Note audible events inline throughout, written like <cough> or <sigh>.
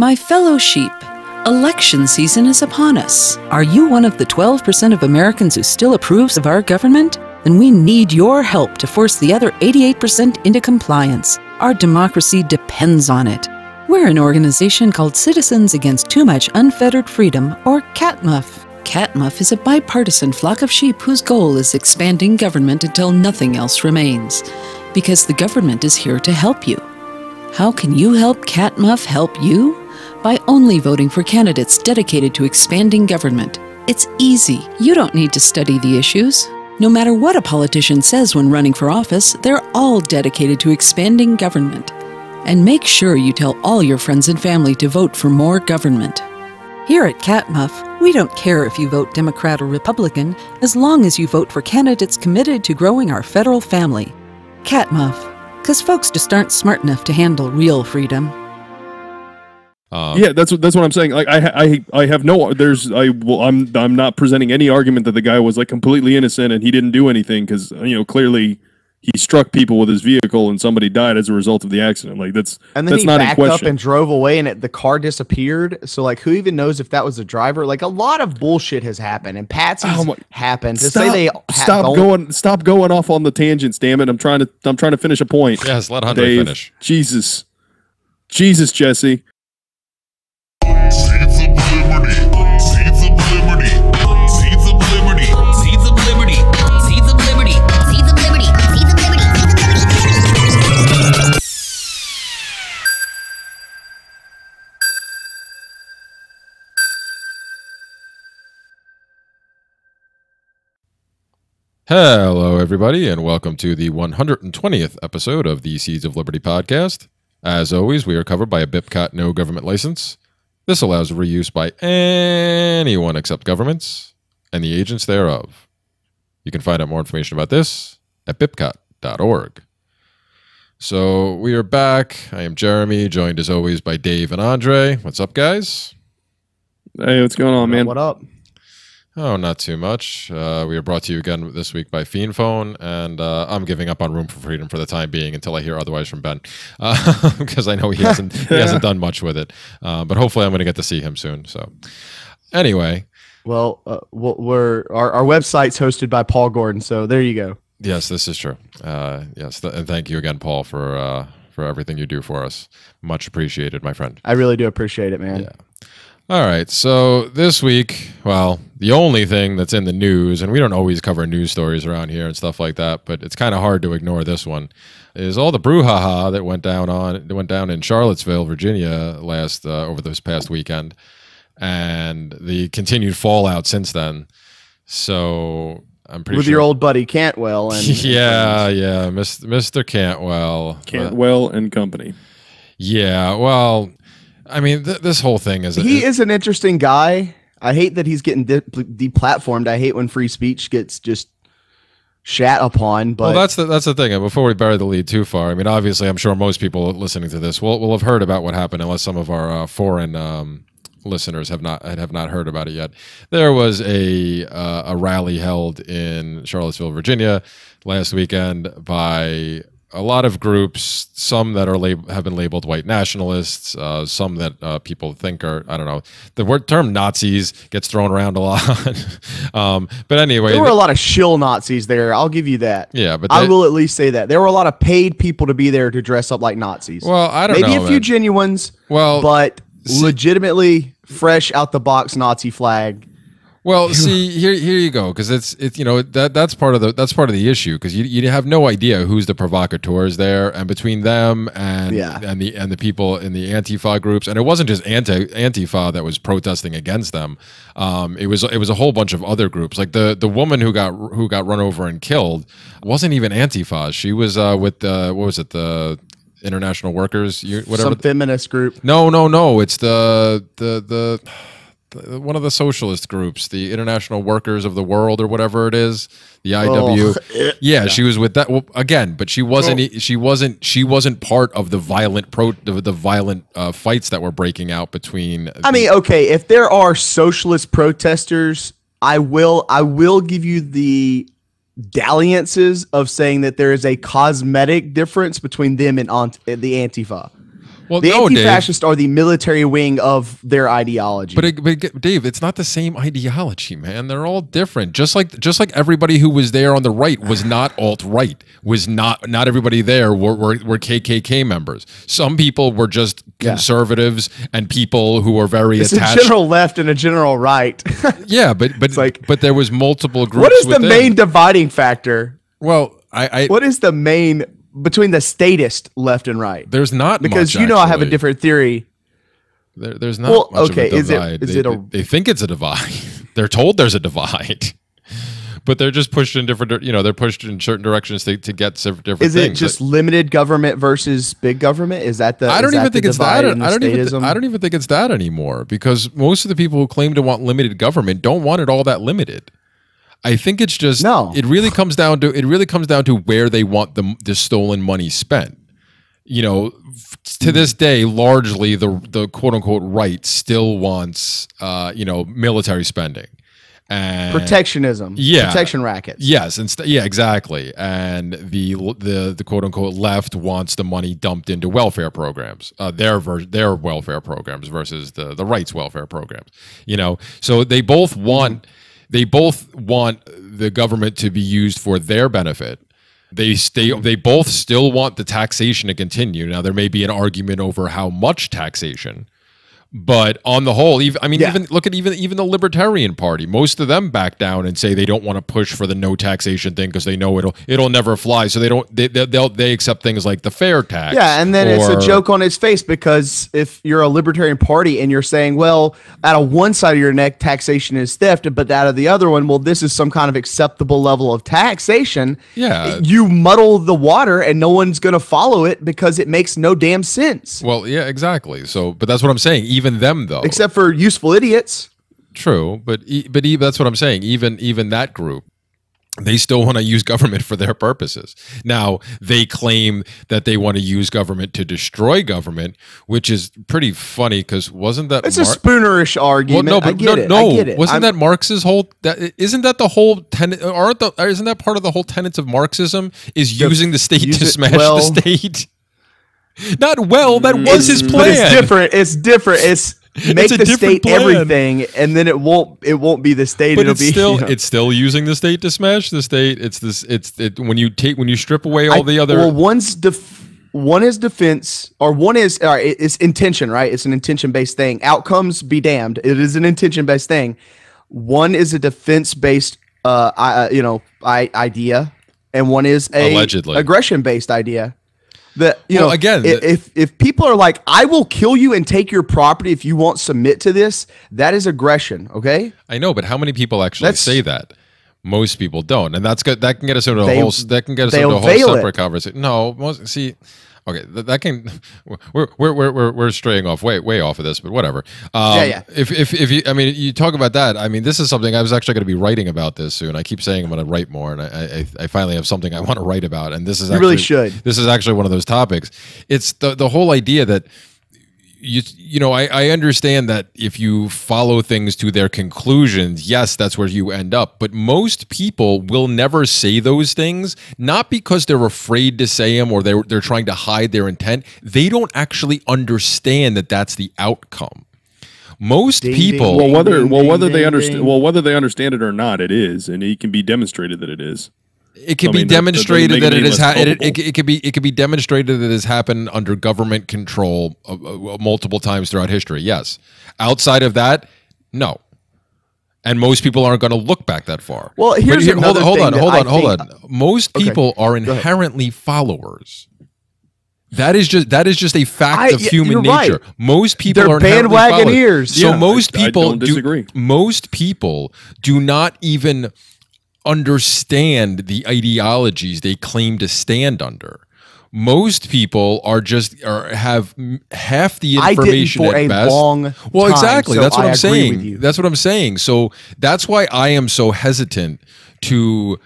My fellow sheep, election season is upon us. Are you one of the 12% of Americans who still approves of our government? Then we need your help to force the other 88% into compliance. Our democracy depends on it. We're an organization called Citizens Against Too Much Unfettered Freedom, or CATMUF. CATMUF is a bipartisan flock of sheep whose goal is expanding government until nothing else remains. Because the government is here to help you. How can you help CATMUF help you? by only voting for candidates dedicated to expanding government. It's easy. You don't need to study the issues. No matter what a politician says when running for office, they're all dedicated to expanding government. And make sure you tell all your friends and family to vote for more government. Here at Catmuff, we don't care if you vote Democrat or Republican as long as you vote for candidates committed to growing our federal family. Catmuff, because folks just aren't smart enough to handle real freedom. Um, yeah, that's what that's what I'm saying. Like I I I have no there's I well I'm I'm not presenting any argument that the guy was like completely innocent and he didn't do anything because you know clearly he struck people with his vehicle and somebody died as a result of the accident. Like that's and then that's he not backed up and drove away and it, the car disappeared. So like who even knows if that was the driver? Like a lot of bullshit has happened and Pat's oh happened. To stop, say they ha- stop don't. going stop going off on the tangents. Damn it! I'm trying to I'm trying to finish a point. Yes, let Hunter Dave, finish. Jesus, Jesus, Jesse. Hello, everybody, and welcome to the 120th episode of the Seeds of Liberty podcast. As always, we are covered by a BIPCOT no government license. This allows reuse by anyone except governments and the agents thereof. You can find out more information about this at bipcot.org. So we are back. I am Jeremy, joined as always by Dave and Andre. What's up, guys? Hey, what's going on, man? What up? Oh, not too much. Uh, we are brought to you again this week by Fiend Phone, and uh, I'm giving up on Room for Freedom for the time being until I hear otherwise from Ben, because <laughs> uh, I know he hasn't <laughs> he hasn't done much with it. Uh, but hopefully, I'm going to get to see him soon. So, anyway, well, uh, we're our, our website's hosted by Paul Gordon, so there you go. Yes, this is true. Uh, yes, th- and thank you again, Paul, for for everything you do for us. Much appreciated, my friend. I really do appreciate it, man. Yeah. All right. So this week, well, the only thing that's in the news, and we don't always cover news stories around here and stuff like that, but it's kind of hard to ignore this one, is all the brouhaha that went down on went down in Charlottesville, Virginia, last uh, over this past weekend, and the continued fallout since then. So I'm pretty with sure. your old buddy Cantwell and <laughs> yeah, and yeah, Mr. Mr. Cantwell, Cantwell uh, and company. Yeah, well, I mean, th- this whole thing is he is an interesting guy. I hate that he's getting de- deplatformed. I hate when free speech gets just shat upon. But well, that's the that's the thing. Before we bury the lead too far, I mean, obviously, I'm sure most people listening to this will will have heard about what happened, unless some of our uh, foreign um, listeners have not have not heard about it yet. There was a uh, a rally held in Charlottesville, Virginia, last weekend by a lot of groups, some that are have been labeled white nationalists, uh, some that uh, people think are I don't know. The word term Nazis gets thrown around a <laughs> lot, um, but anyway, there were a lot of shill Nazis there. I'll give you that. Yeah, but I will at least say that there were a lot of paid people to be there to dress up like Nazis. Well, I don't maybe know, a few man. genuines. Well, but legitimately fresh out the box Nazi flag well, see here here you go because it's it's you know that that's part of the that's part of the issue because you you have no idea who's the provocateurs there and between them and yeah. and the and the people in the antifa groups and it wasn't just anti antifa that was protesting against them um, it was it was a whole bunch of other groups like the the woman who got who got run over and killed wasn't even antifa she was uh, with the what was it the international workers whatever some feminist group no no no it's the the the one of the socialist groups, the International Workers of the World or whatever it is, the IW. Oh. <laughs> Yeah, she was with that well, again, but she wasn't. Oh. She wasn't. She wasn't part of the violent pro the, the violent uh, fights that were breaking out between. I mean, okay, if there are socialist protesters, I will. I will give you the dalliances of saying that there is a cosmetic difference between them and the Antifa. Well, the no, anti-fascists Dave. are the military wing of their ideology. But, it, but Dave, it's not the same ideology, man. They're all different. Just like just like everybody who was there on the right was not alt right. Was not not everybody there were, were, were KKK members. Some people were just conservatives yeah. and people who were very it's attached. a general left and a general right. <laughs> yeah, but but it's like but there was multiple groups. What is within. the main dividing factor? Well, I, I what is the main between the statist left and right. There's not because much, you know actually. I have a different theory. There, there's not. Well, okay, is it is they, it a? They think it's a divide. <laughs> they're told there's a divide, <laughs> but they're just pushed in different. You know, they're pushed in certain directions to, to get different. Is it just limited government versus big government? Is that the? I don't even think it's that. I don't even. Th- I don't even think it's that anymore because most of the people who claim to want limited government don't want it all that limited. I think it's just no. It really comes down to it really comes down to where they want the the stolen money spent. You know, to mm-hmm. this day, largely the the quote unquote right still wants uh, you know military spending. And protectionism yeah protection rackets yes and st- yeah exactly and the the the quote unquote left wants the money dumped into welfare programs uh, their ver- their welfare programs versus the the rights welfare programs you know so they both want mm-hmm. They both want the government to be used for their benefit. They stay, mm-hmm. they both still want the taxation to continue. Now there may be an argument over how much taxation but on the whole, even I mean, yeah. even look at even even the Libertarian Party. Most of them back down and say they don't want to push for the no taxation thing because they know it'll it'll never fly. So they don't they they'll they accept things like the fair tax. Yeah, and then or, it's a joke on its face because if you're a Libertarian Party and you're saying, well, out of one side of your neck, taxation is theft, but out of the other one, well, this is some kind of acceptable level of taxation. Yeah, you muddle the water, and no one's going to follow it because it makes no damn sense. Well, yeah, exactly. So, but that's what I'm saying. Even even them though, except for useful idiots. True, but but that's what I'm saying. Even even that group, they still want to use government <laughs> for their purposes. Now, they claim that they want to use government to destroy government, which is pretty funny because wasn't that It's Mar- a spoonerish argument. Well, no, but no, no, no. wasn't I'm, that Marx's whole that isn't that the whole tenet aren't the isn't that part of the whole tenets of Marxism is using the, the state to it, smash well, the state? <laughs> Not well. That mm. was his plan. it's different. It's different. It's <laughs> make the state plan. everything, and then it won't. It won't be the state. But it'll it's be <laughs> still. You know. It's still using the state to smash the state. It's this. It's it, when you take when you strip away all I, the other. Well, one's def- one is defense, or one is it's intention. Right. It's an intention based thing. Outcomes be damned. It is an intention based thing. One is a defense based. Uh, I, uh, you know, I idea, and one is a allegedly aggression based idea that you well, know again if if people are like i will kill you and take your property if you won't submit to this that is aggression okay i know but how many people actually that's, say that most people don't and that's good that can get us into they, a whole that can get us into a whole separate it. conversation no most see okay, th- that can we're, we're we're we're straying off way way off of this, but whatever. Um, yeah, yeah. If if if you, I mean, you talk about that. I mean, this is something I was actually going to be writing about this soon. I keep saying I'm going to write more, and I, I, I finally have something I want to write about, and this is you actually, really should. This is actually one of those topics. It's the the whole idea that you you know I, I understand that if you follow things to their conclusions yes that's where you end up but most people will never say those things not because they're afraid to say them or they're, they're trying to hide their intent they don't actually understand that that's the outcome most ding, people ding, well whether well whether ding, they understand well whether they understand it or not it is and it can be demonstrated that it is it could I be demonstrated that, that, that it has ha- it, it, it, be it could be demonstrated that it has happened under government control uh, uh, multiple times throughout history. Yes. Outside of that, no. And most people aren't going to look back that far. Well, here's here, hold, hold on, hold on, hold think, on. Most people okay, are inherently followers. That is just that is just a fact I, of human nature. Right. Most people They're are ears. So yeah, most people I, I do Most people do not even understand the ideologies they claim to stand under. Most people are just are have half the information I didn't for at a best. Long well, exactly. So that's what I am saying. That's what I'm saying. So that's why I am so hesitant to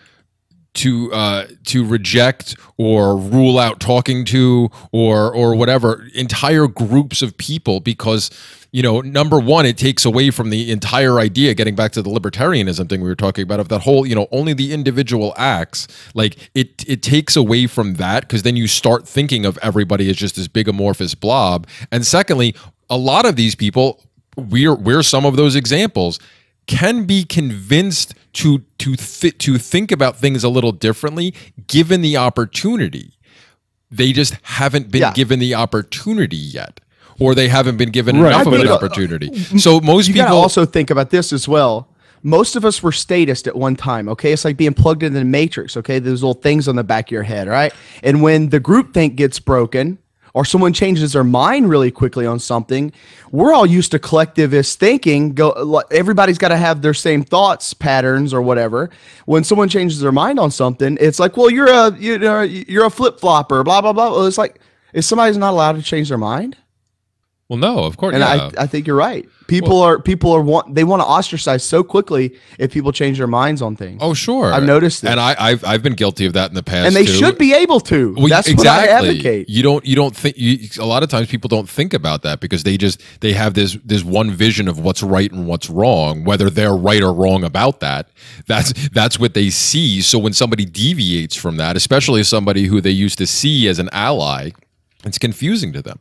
to uh, to reject or rule out talking to or or whatever entire groups of people because you know number one it takes away from the entire idea getting back to the libertarianism thing we were talking about of that whole you know only the individual acts like it it takes away from that because then you start thinking of everybody as just this big amorphous blob and secondly a lot of these people we're we're some of those examples can be convinced to to th to think about things a little differently given the opportunity. They just haven't been yeah. given the opportunity yet, or they haven't been given right. enough of an uh, opportunity. Uh, so most you people also think about this as well. Most of us were statists at one time, okay? It's like being plugged into the matrix, okay? Those little things on the back of your head, right? And when the group think gets broken, or someone changes their mind really quickly on something, we're all used to collectivist thinking. Go, everybody's got to have their same thoughts patterns or whatever. When someone changes their mind on something, it's like, well, you're a you know you're a flip flopper, blah blah blah. It's like if somebody's not allowed to change their mind, well, no, of course. And yeah. I, I think you're right. People well, are people are want they want to ostracize so quickly if people change their minds on things. Oh, sure. I've noticed that. And I, I've I've been guilty of that in the past. And they too. should be able to. Well, That's exactly. what I advocate. You don't you don't think you, a lot of times people don't think about that because they just they have this this one vision of what's right and what's wrong, whether they're right or wrong about that. That's that's what they see. So when somebody deviates from that, especially somebody who they used to see as an ally, it's confusing to them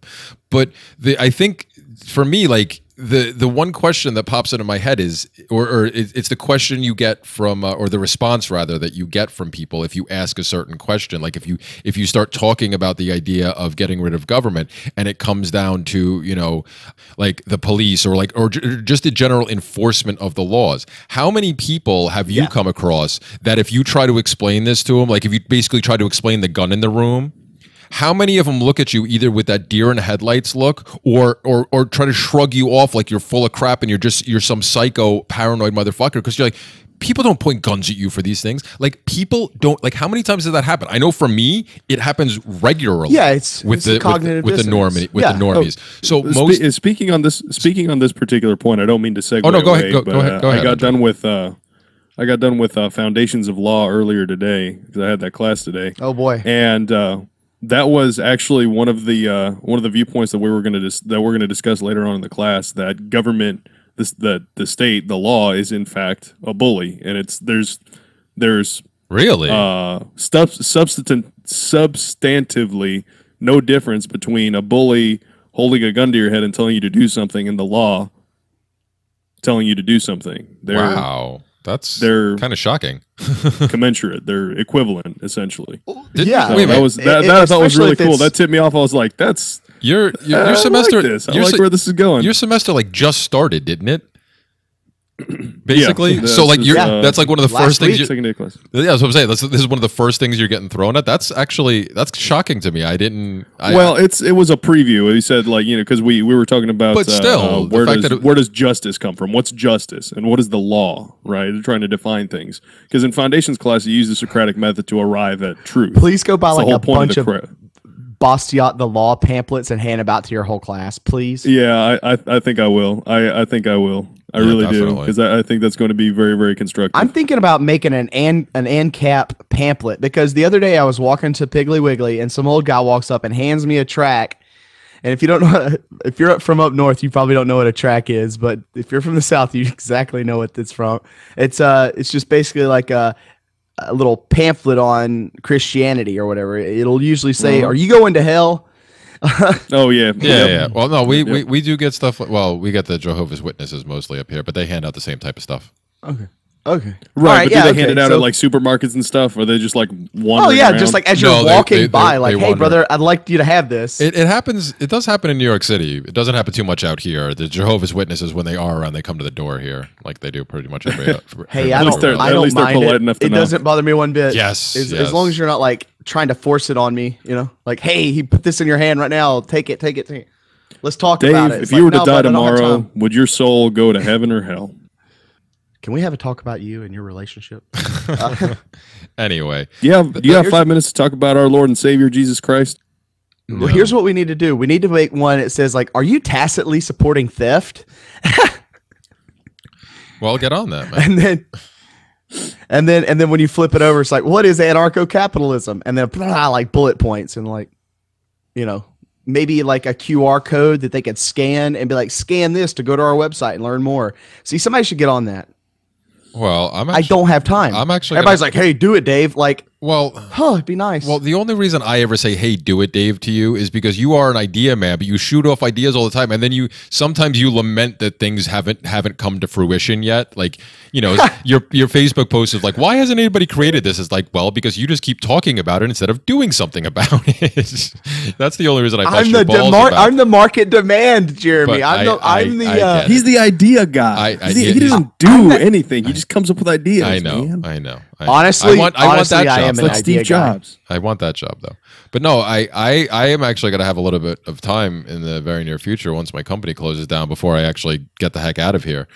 but the, i think for me like the the one question that pops into my head is or, or it's the question you get from uh, or the response rather that you get from people if you ask a certain question like if you if you start talking about the idea of getting rid of government and it comes down to you know like the police or like or, just the general enforcement of the laws how many people have you yeah. come across that if you try to explain this to them like if you basically try to explain the gun in the room how many of them look at you either with that deer in headlights look or or or try to shrug you off like you're full of crap and you're just you're some psycho paranoid motherfucker because you're like people don't point guns at you for these things. Like people don't like how many times does that happen? I know for me it happens regularly. Yeah, it's with it's the cognitive with, with the normie with yeah. the normies. Oh, so most speaking on this speaking on this particular point, I don't mean to say. Oh no, go away, ahead, go, but, go ahead, go uh, ahead. I got done with. Uh, I got done with uh, Foundations of Law earlier today because I had that class today. Oh boy! And uh, that was actually one of the uh, one of the viewpoints that we were going to dis- that we're going to discuss later on in the class that government this the the state the law is in fact a bully and it's there's there's really uh stuff substantive substantively no difference between a bully holding a gun to your head and telling you to do something and the law telling you to do something. there wow. That's they're kind of shocking. <laughs> commensurate. They're equivalent, essentially. yeah, wait, that was that, it, that I thought was really cool. That tipped me off. I was like, that's your your, your semester. Like this. I your, like where this is going. Your semester like just started, didn't it? <clears throat> basically. Yeah, so like you're yeah. Uh, that's like one of the Last first week, things. You, class. Yeah, that's what I'm saying. That's, this is one of the first things you're getting thrown at. That's actually that's shocking to me. I didn't. I, well, it's it was a preview. He said like you know because we we were talking about but uh, still uh, uh, where does it, where does justice come from? What's justice and what is the law? Right, they're trying to define things because in foundations class you use the Socratic method to arrive at truth. Please go buy like a bunch of. of Bastiat the Law pamphlets and hand them out to your whole class, please. Yeah, I, I, I think I will. I, I think I will. I yeah, really definitely. do because I, I, think that's going to be very very constructive. I'm thinking about making an an an cap pamphlet because the other day I was walking to Piggly Wiggly and some old guy walks up and hands me a track. And if you don't know, <laughs> if you're from up north, you probably don't know what a track is. But if you're from the south, you <laughs> exactly know what it's from. It's uh, it's just basically like a a little pamphlet on Christianity or whatever. It'll usually say, mm-hmm. "Are you going to hell?" <laughs> oh yeah, yeah, yeah. Well, no, we, we we do get stuff. Well, we get the Jehovah's Witnesses mostly up here, but they hand out the same type of stuff. Okay. Okay. Right, right but yeah, do they okay. hand it out so, at like supermarkets and stuff, or they just like one? Oh yeah, around? just like as you're no, walking they, they, by, like, hey, wander. brother, I'd like you to have this. It, it, happens. It does happen in New York City. It doesn't happen too much out here. The Jehovah's Witnesses, when they are around, they come to the door here, like they do pretty much every. <laughs> hey, I don't. I don't mind it. enough. it know. doesn't bother me one bit. Yes as, yes as, long as you're not like trying to force it on me, you know, like, hey, he put this in your hand right now. Take it. Take it. Take it. Let's talk Dave, about it. It's if like, you were to no, die brother, tomorrow, would your soul go to heaven or hell? Can we have a talk about you and your relationship? <laughs> anyway, yeah, do you have five minutes to talk about our Lord and Savior Jesus Christ? No. Well, here's what we need to do. We need to make one that says like, "Are you tacitly supporting theft?" <laughs> well, get on that, man. And then, and then, and then when you flip it over, it's like, "What is anarcho-capitalism?" And then, blah, like bullet points and like, you know, maybe like a QR code that they could scan and be like, "Scan this to go to our website and learn more." See, somebody should get on that. Well, I'm. Actually, I don't have time. I'm actually. Everybody's gonna, like, "Hey, do it, Dave!" Like, well, huh, it'd be nice. Well, the only reason I ever say, "Hey, do it, Dave," to you is because you are an idea man, but you shoot off ideas all the time, and then you sometimes you lament that things haven't haven't come to fruition yet. Like, you know, <laughs> your your Facebook post is like, "Why hasn't anybody created this?" It's like, well, because you just keep talking about it instead of doing something about <laughs> it. That's the only reason I. I'm the demar- I'm the market demand, Jeremy. But I'm I, the I'm the uh, he's the idea guy. I, he, he, doesn't do anything. he just comes up with ideas. I know. Man. I know honestly, I want, I honestly, want that I job. Am like Steve Jobs. Guy. I want that job though. But no, I, I, I am actually going to have a little bit of time in the very near future once my company closes down before I actually get the heck out of here.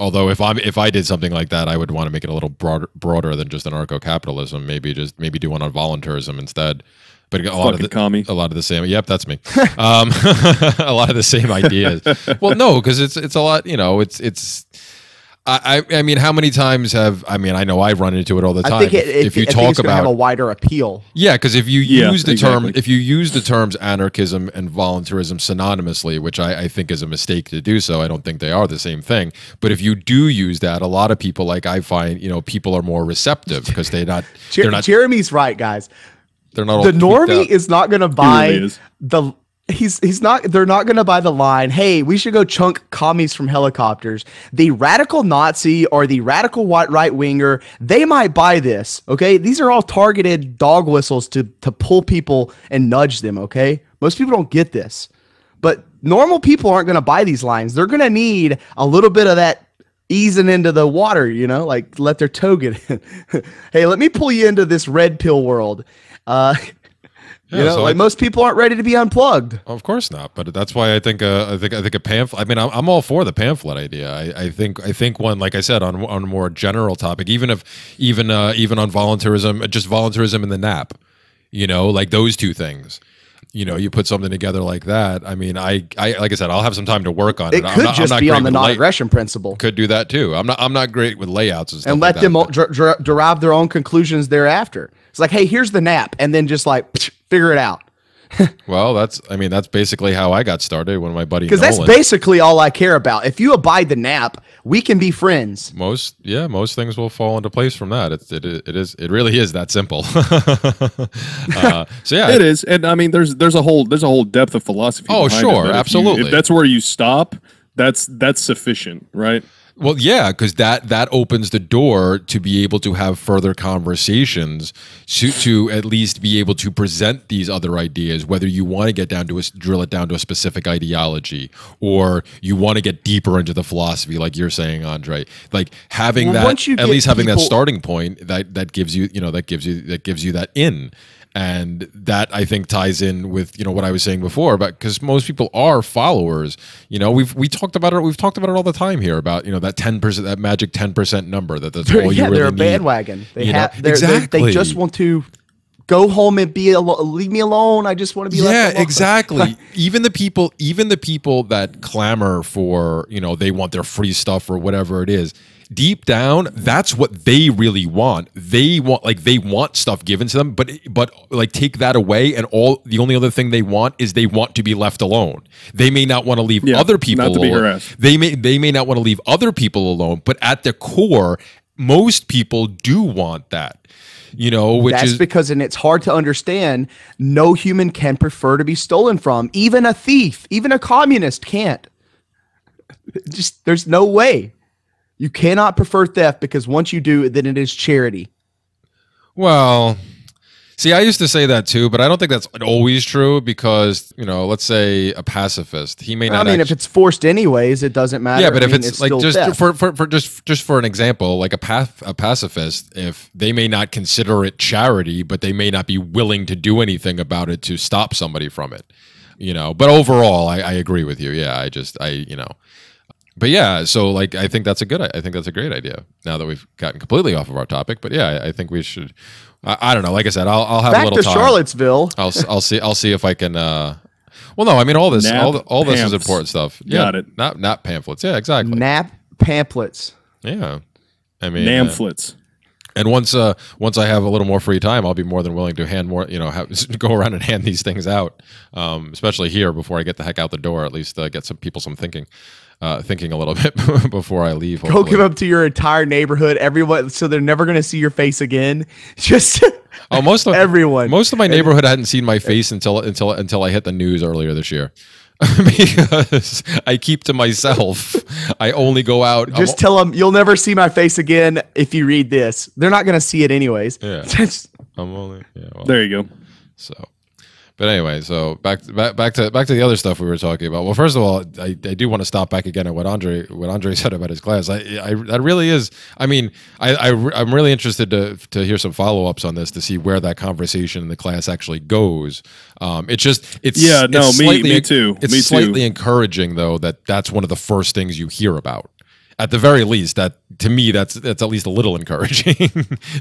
Although if I'm if I did something like that, I would want to make it a little broader broader than just anarcho-capitalism. Maybe just maybe do one on voluntarism instead but a lot Fucking of the, commie. a lot of the same. Yep, that's me. <laughs> Um, <laughs> a lot of the same ideas. well, no, because it's it's a lot. You know, it's it's I, I mean, how many times have I mean? I know I run into it all the time. I think it, it, if you I talk about have a wider appeal, yeah, because if you yeah, use the exactly. term, if you use the terms anarchism and voluntarism synonymously, which I, I, think is a mistake to do so. I don't think they are the same thing. But if you do use that, a lot of people, like I find, you know, people are more receptive because they're not. they're not. Jeremy's right, guys. They're not. The normie is not going to buy really the he's he's not they're not going to buy the line hey we should go chunk commies from helicopters the radical nazi or the radical white right winger they might buy this okay these are all targeted dog whistles to to pull people and nudge them okay most people don't get this but normal people aren't going to buy these lines they're going to need a little bit of that easing into the water you know like let their toe get in <laughs> hey let me pull you into this red pill world uh, yeah, you know, so like I, most people aren't ready to be unplugged. Of course not, but that's why I think uh, I think I think a pamphlet. I mean, I'm, I'm all for the pamphlet idea. I, I think I think one, like I said, on on a more general topic, even if even uh, even on volunteerism, just volunteerism in the nap, you know, like those two things you know, you put something together like that. I mean, I, I, like I said, I'll have some time to work on it. It could not, just be on the non-aggression principle. Could do that too. I'm not, I'm not great with layouts and, and let like them derive their own conclusions thereafter. It's like, hey, here's the nap, and then just like, psh, Figure it out. well, that's I mean that's basically how I got started when my buddy because that's basically all I care about. If you abide the nap, we can be friends. Most yeah, most things will fall into place from that. It it, it is it really is that simple. <laughs> uh, so yeah, it is, and I mean there's there's a whole there's a whole depth of philosophy. Oh sure, it, absolutely. you, if that's where you stop, that's that's sufficient, right? Well, yeah, because that that opens the door to be able to have further conversations to, to at least be able to present these other ideas. Whether you want to get down to a, drill it down to a specific ideology, or you want to get deeper into the philosophy, like you're saying, Andre. Like having well, that at least having that starting point that that gives you you know that gives you that gives you that in and that I think ties in with you know what I was saying before but because most people are followers. You know, we've we talked about it. We've talked about it all the time here about you know that ten percent, that magic ten percent number. That that's <laughs> all yeah, you really they're a bandwagon. Need, they have exactly. They, they just want to go home and be al- leave me alone. I just want to be yeah, exactly. <laughs> even the people, even the people that clamor for you know they want their free stuff or whatever it is deep down, that's what they really want. They want like they want stuff given to them, but but like take that away, and all the only other thing they want is they want to be left alone. They may not want to leave yeah, other people alone. They may they may not want to leave other people alone, but at the core, most people do want that you know which that's is- because and it's hard to understand no human can prefer to be stolen from even a thief even a communist can't just there's no way you cannot prefer theft because once you do, then it is charity. Well, see, I used to say that too, but I don't think that's always true because, you know, let's say a pacifist, he may not. I mean, if it's forced anyways, it doesn't matter. Yeah, but I if mean, it's, it's, like just for, for, for just just for an example, like a path a pacifist, if they may not consider it charity, but they may not be willing to do anything about it to stop somebody from it, you know. But overall, I, I agree with you. Yeah, I just I you know but yeah, so like I think that's a good. I think that's a great idea. Now that we've gotten completely off of our topic, but yeah, I, I think we should. I, I, don't know. Like I said, I'll, I'll have Back a little to time. Charlottesville. I'll I'll see I'll see if I can. Uh, well, no, I mean all this all, all this is important stuff. Yeah, Got it. Not not pamphlets. Yeah, exactly. Nap pamphlets. Yeah, I mean pamphlets. Uh, and once uh once I have a little more free time, I'll be more than willing to hand more you know have, <laughs> go around and hand these things out, um, especially here before I get the heck out the door. At least uh, get some people some thinking uh, thinking a little <laughs> bit before I leave. Hopefully. Go give up to your entire neighborhood, everyone, so they're never going to see your face again. <laughs> Just oh, most of everyone. Most of my neighborhood hadn't seen my face until until until I hit the news earlier this year. <laughs> because I keep to myself. I only go out. Just I'm, tell them you'll never see my face again if you read this. They're not going to see it anyways. Yeah. I'm only. Yeah, well, there you go. So. But anyway, so back to, back back to back to the other stuff we were talking about. Well, first of all, I, I do want to stop back again at what Andre what Andre <laughs> said about his class. I, I that really is. I mean, I, I I'm really interested to to hear some follow ups on this to see where that conversation in the class actually goes. Um, it's just it's yeah no it's me slightly, me too. It's me slightly too. encouraging though that that's one of the first things you hear about at the very least, that to me, that's that's at least a little encouraging. <laughs>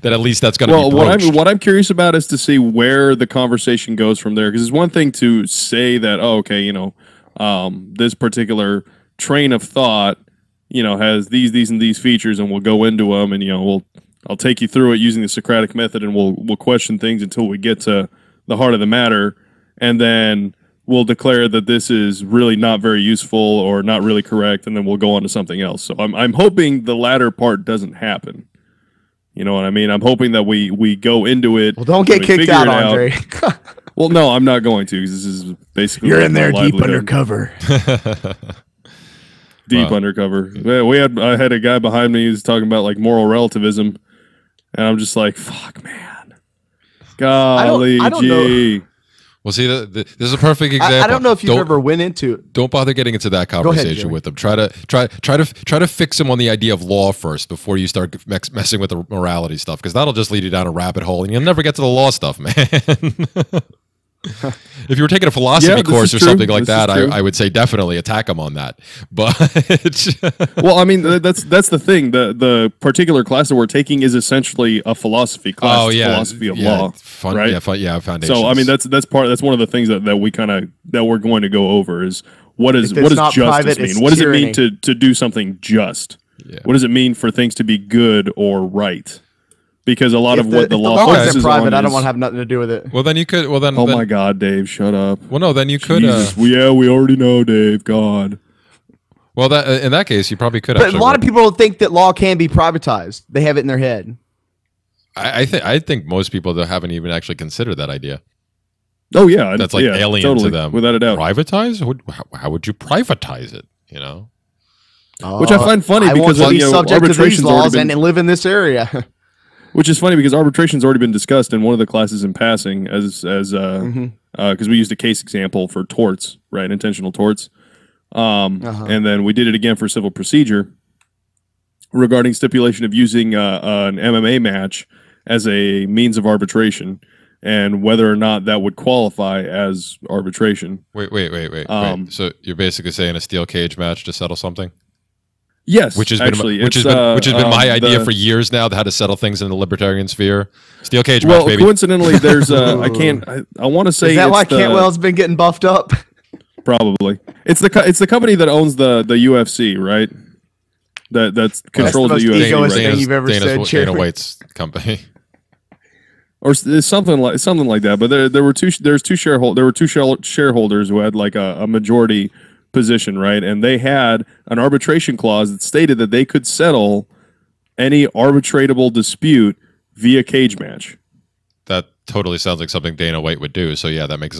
that at least that's going to well, be. Well, what I'm what I'm curious about is to see where the conversation goes from there, because it's one thing to say that, oh, okay, you know, um, this particular train of thought, you know, has these these and these features, and we'll go into them, and you know, we'll I'll take you through it using the Socratic method, and we'll we'll question things until we get to the heart of the matter, and then will declare that this is really not very useful or not really correct, and then we'll go on to something else. So I'm I'm hoping the latter part doesn't happen. You know what I mean? I'm hoping that we we go into it. Well, don't get kicked out, Andre. <laughs> well, no, I'm not going to because this is basically you're in there deep undercover. <laughs> deep wow. undercover. We had I had a guy behind me who's talking about like moral relativism, and I'm just like, fuck, man. Golly, I don't, I don't gee. Know. Well, see, the, the, this is a perfect example. I, I don't know if you ever went into. Don't bother getting into that conversation ahead, with them. Try to try try to try to fix them on the idea of law first before you start mex- messing with the morality stuff, because that'll just lead you down a rabbit hole, and you'll never get to the law stuff, <laughs> man. <laughs> if you were taking a philosophy yeah, course or true. something like this that, I, I, would say definitely attack them on that. <laughs> But <laughs> well, I mean, that's that's the thing. The the particular class that we're taking is essentially a philosophy class. Oh yeah, philosophy of yeah, law. Fun, right? Yeah, fun, yeah, foundation. So I mean, that's that's part. That's one of the things that, that we kind of that we're going to go over is what is what does justice private, mean? What does tyranny. it mean to to do something just? Yeah. What does it mean for things to be good or right? because a lot if of what the, the law the private, on I don't want to have nothing to do with it. Well, then you could. Well, then. Oh then, my God, Dave, shut up. Well, no, then you could. Jesus, uh, yeah, we already know, Dave. God. Well, that uh, in that case, you probably could. But a lot work. of people think that law can be privatized. They have it in their head. I, I think I think most people that haven't even actually considered that idea. Oh yeah, that's like yeah, alien totally, to them, without a doubt. Privatize? How would you privatize it? You know, uh, which I find funny I because be you know, subject to these laws been, and live in this area. <laughs> Which is funny because arbitration's already been discussed in one of the classes in passing as as uh because mm-hmm. uh, we used a case example for torts, right? Intentional torts. Um, uh-huh. and then we did it again for civil procedure regarding stipulation of using uh, an MMA match as a means of arbitration and whether or not that would qualify as arbitration. Wait, wait, wait, wait. Um, wait. So you're basically saying a steel cage match to settle something? Yes, which has actually, been which has been uh, which has been um, my idea the, for years now how to settle things in the libertarian sphere. Steel cage well, match, baby. coincidentally, there's a, uh, I <laughs> can't I, I want to say is that why the, Cantwell's been getting buffed up? <laughs> Probably it's the it's the company that owns the the UFC, right? That that's controls that's the, the, UFC. right? you've ever Dana's, said, Dana White's company. <laughs> Or something like something like that, but there, there were two. There's two shareholders. There were two shareholders who had like a, a majority position, right? And they had an arbitration clause that stated that they could settle any arbitratable dispute via cage match. That totally sounds like something Dana White would do. So yeah, that makes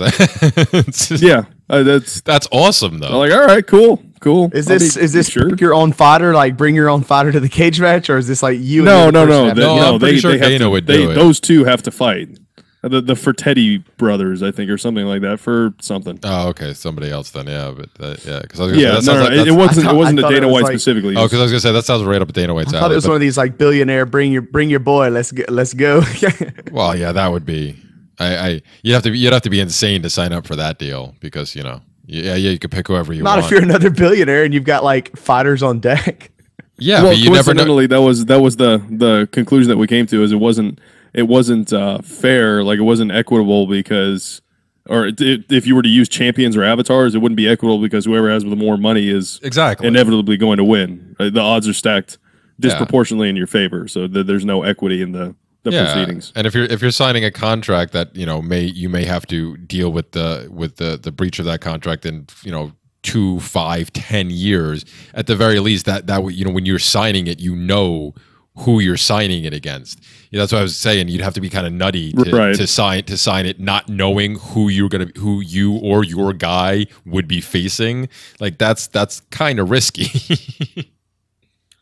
<laughs> sense. yeah, uh, that's that's awesome though. I'm like, all right, cool, cool. Is this be, is this sure? your own fighter? Like, bring your own fighter to the cage match, or is this like you? No, no, no, no. no. They, no, I'm they, sure they Dana to, would they, it. Those two have to fight. Uh, the the Fertetti brothers, I think, or something like that for something. Oh, okay, somebody else then, yeah, but that, yeah, because yeah, say, no, no, like it wasn't thought, it wasn't a Dana White like, specifically. Oh, because I was gonna say that sounds right up Dana White's I thought It was one of these like billionaire bring your bring your boy, let's go, let's go. <laughs> well, yeah, that would be. I, I you'd have to be, you'd have to be insane to sign up for that deal because you know yeah yeah you could pick whoever you Not want. Not if you're another billionaire and you've got like fighters on deck. Yeah, well, but you never know. That was that was the the conclusion that we came to is it wasn't it wasn't uh, fair, like it wasn't equitable because, or it, it, if you were to use champions or avatars, it wouldn't be equitable because whoever has the more money is exactly inevitably going to win. Right? The odds are stacked disproportionately yeah. in your favor, so th- there's no equity in the yeah. And if you're if you're signing a contract that you know may you may have to deal with the with the the breach of that contract in you know two, five, ten years at the very least. That that you know when you're signing it, you know who you're signing it against. You know, that's what I was saying. You'd have to be kind of nutty to, right. to sign to sign it, not knowing who you're gonna, who you or your guy would be facing. Like that's that's kind of risky.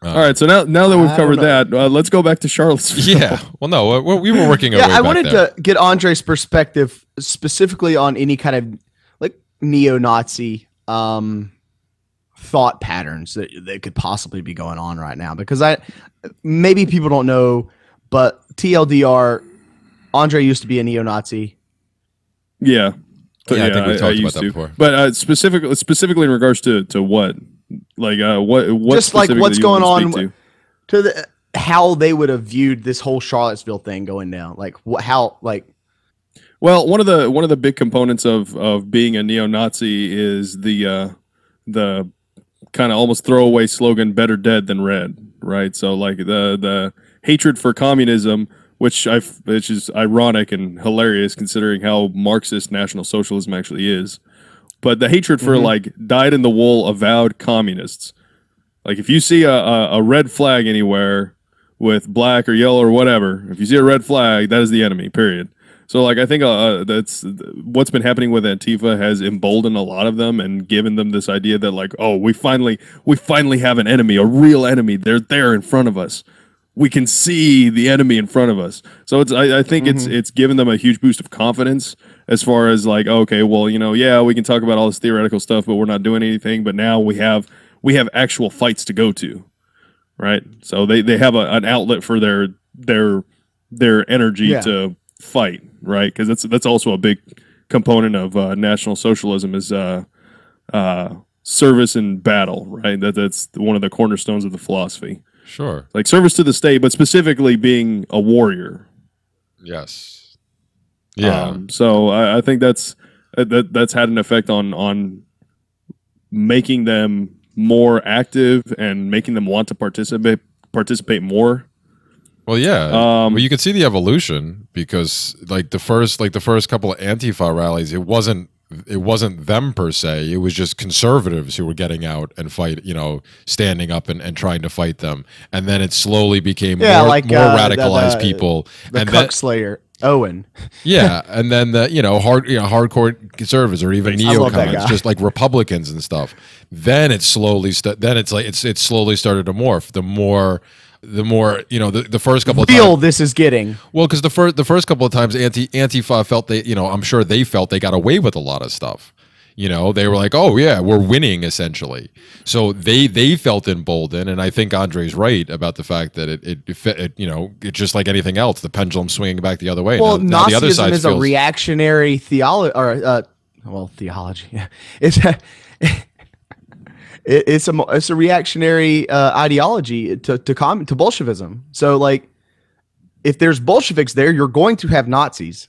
Uh, <laughs> All right, so now now that we've I covered that, uh, let's go back to Charlottesville. Yeah, well, no, uh, we, we were working. yeah, I wanted there. to get Andre's perspective specifically on any kind of like neo-Nazi um, thought patterns that that could possibly be going on right now, because I maybe people don't know, but TLDR, Andre used to be a neo-Nazi. Yeah. yeah, yeah, I think we talked about that to. before. But uh, specifically, specifically in regards to to what, like uh, what, what just like what's going on to? to? the how they would have viewed this whole Charlottesville thing going down, like how like. Well, one of the one of the big components of of being a neo-Nazi is the uh, the kind of almost throwaway slogan "Better dead than red." right? So like the the hatred for communism, which I which is ironic and hilarious considering how Marxist National Socialism actually is, but the hatred for mm-hmm. like dyed in the wool avowed communists. Like if you see a, a, a red flag anywhere with black or yellow or whatever, if you see a red flag, that is the enemy. Period. So like I think uh, uh that's what's been happening with Antifa has emboldened a lot of them and given them this idea that like oh we finally we finally have an enemy a real enemy they're there in front of us we can see the enemy in front of us so it's I, I think mm-hmm. it's it's given them a huge boost of confidence as far as like okay well you know yeah we can talk about all this theoretical stuff but we're not doing anything but now we have we have actual fights to go to right so they they have a, an outlet for their their their energy yeah. to fight, right? Because that's that's also a big component of uh, National Socialism is uh, uh, service and battle, right? That that's one of the cornerstones of the philosophy. Sure, like service to the state, but specifically being a warrior. Yes. Um, yeah. Um, so I, I think that's uh, that that's had an effect on on making them more active and making them want to participate participate more well, yeah. Um, well, you can see the evolution because, like the first, like the first couple of Antifa rallies, it wasn't it wasn't them per se. It was just conservatives who were getting out and fight, you know, standing up and, and trying to fight them. And then it slowly became yeah, more, like, more uh, radicalized the, the, people. The and Slayer. Owen. <laughs> yeah, <laughs> and then the you know hard you know hardcore conservatives or even neocons, just like Republicans and stuff. Then it slowly st- then it's like it's it slowly started to morph. The more the more you know the, the first couple real of times, this is getting well because the first the first couple of times anti antifa felt they you know i'm sure they felt they got away with a lot of stuff you know they were like oh yeah we're winning essentially so they they felt emboldened and i think andre's right about the fact that it it, it, it you know it's just like anything else the pendulum swinging back the other way well now, now the other side is feels, a reactionary theology or uh, well theology <laughs> it's it, it's a it's a reactionary uh, ideology to to, com- to Bolshevism. So like, if there's Bolsheviks there, you're going to have Nazis,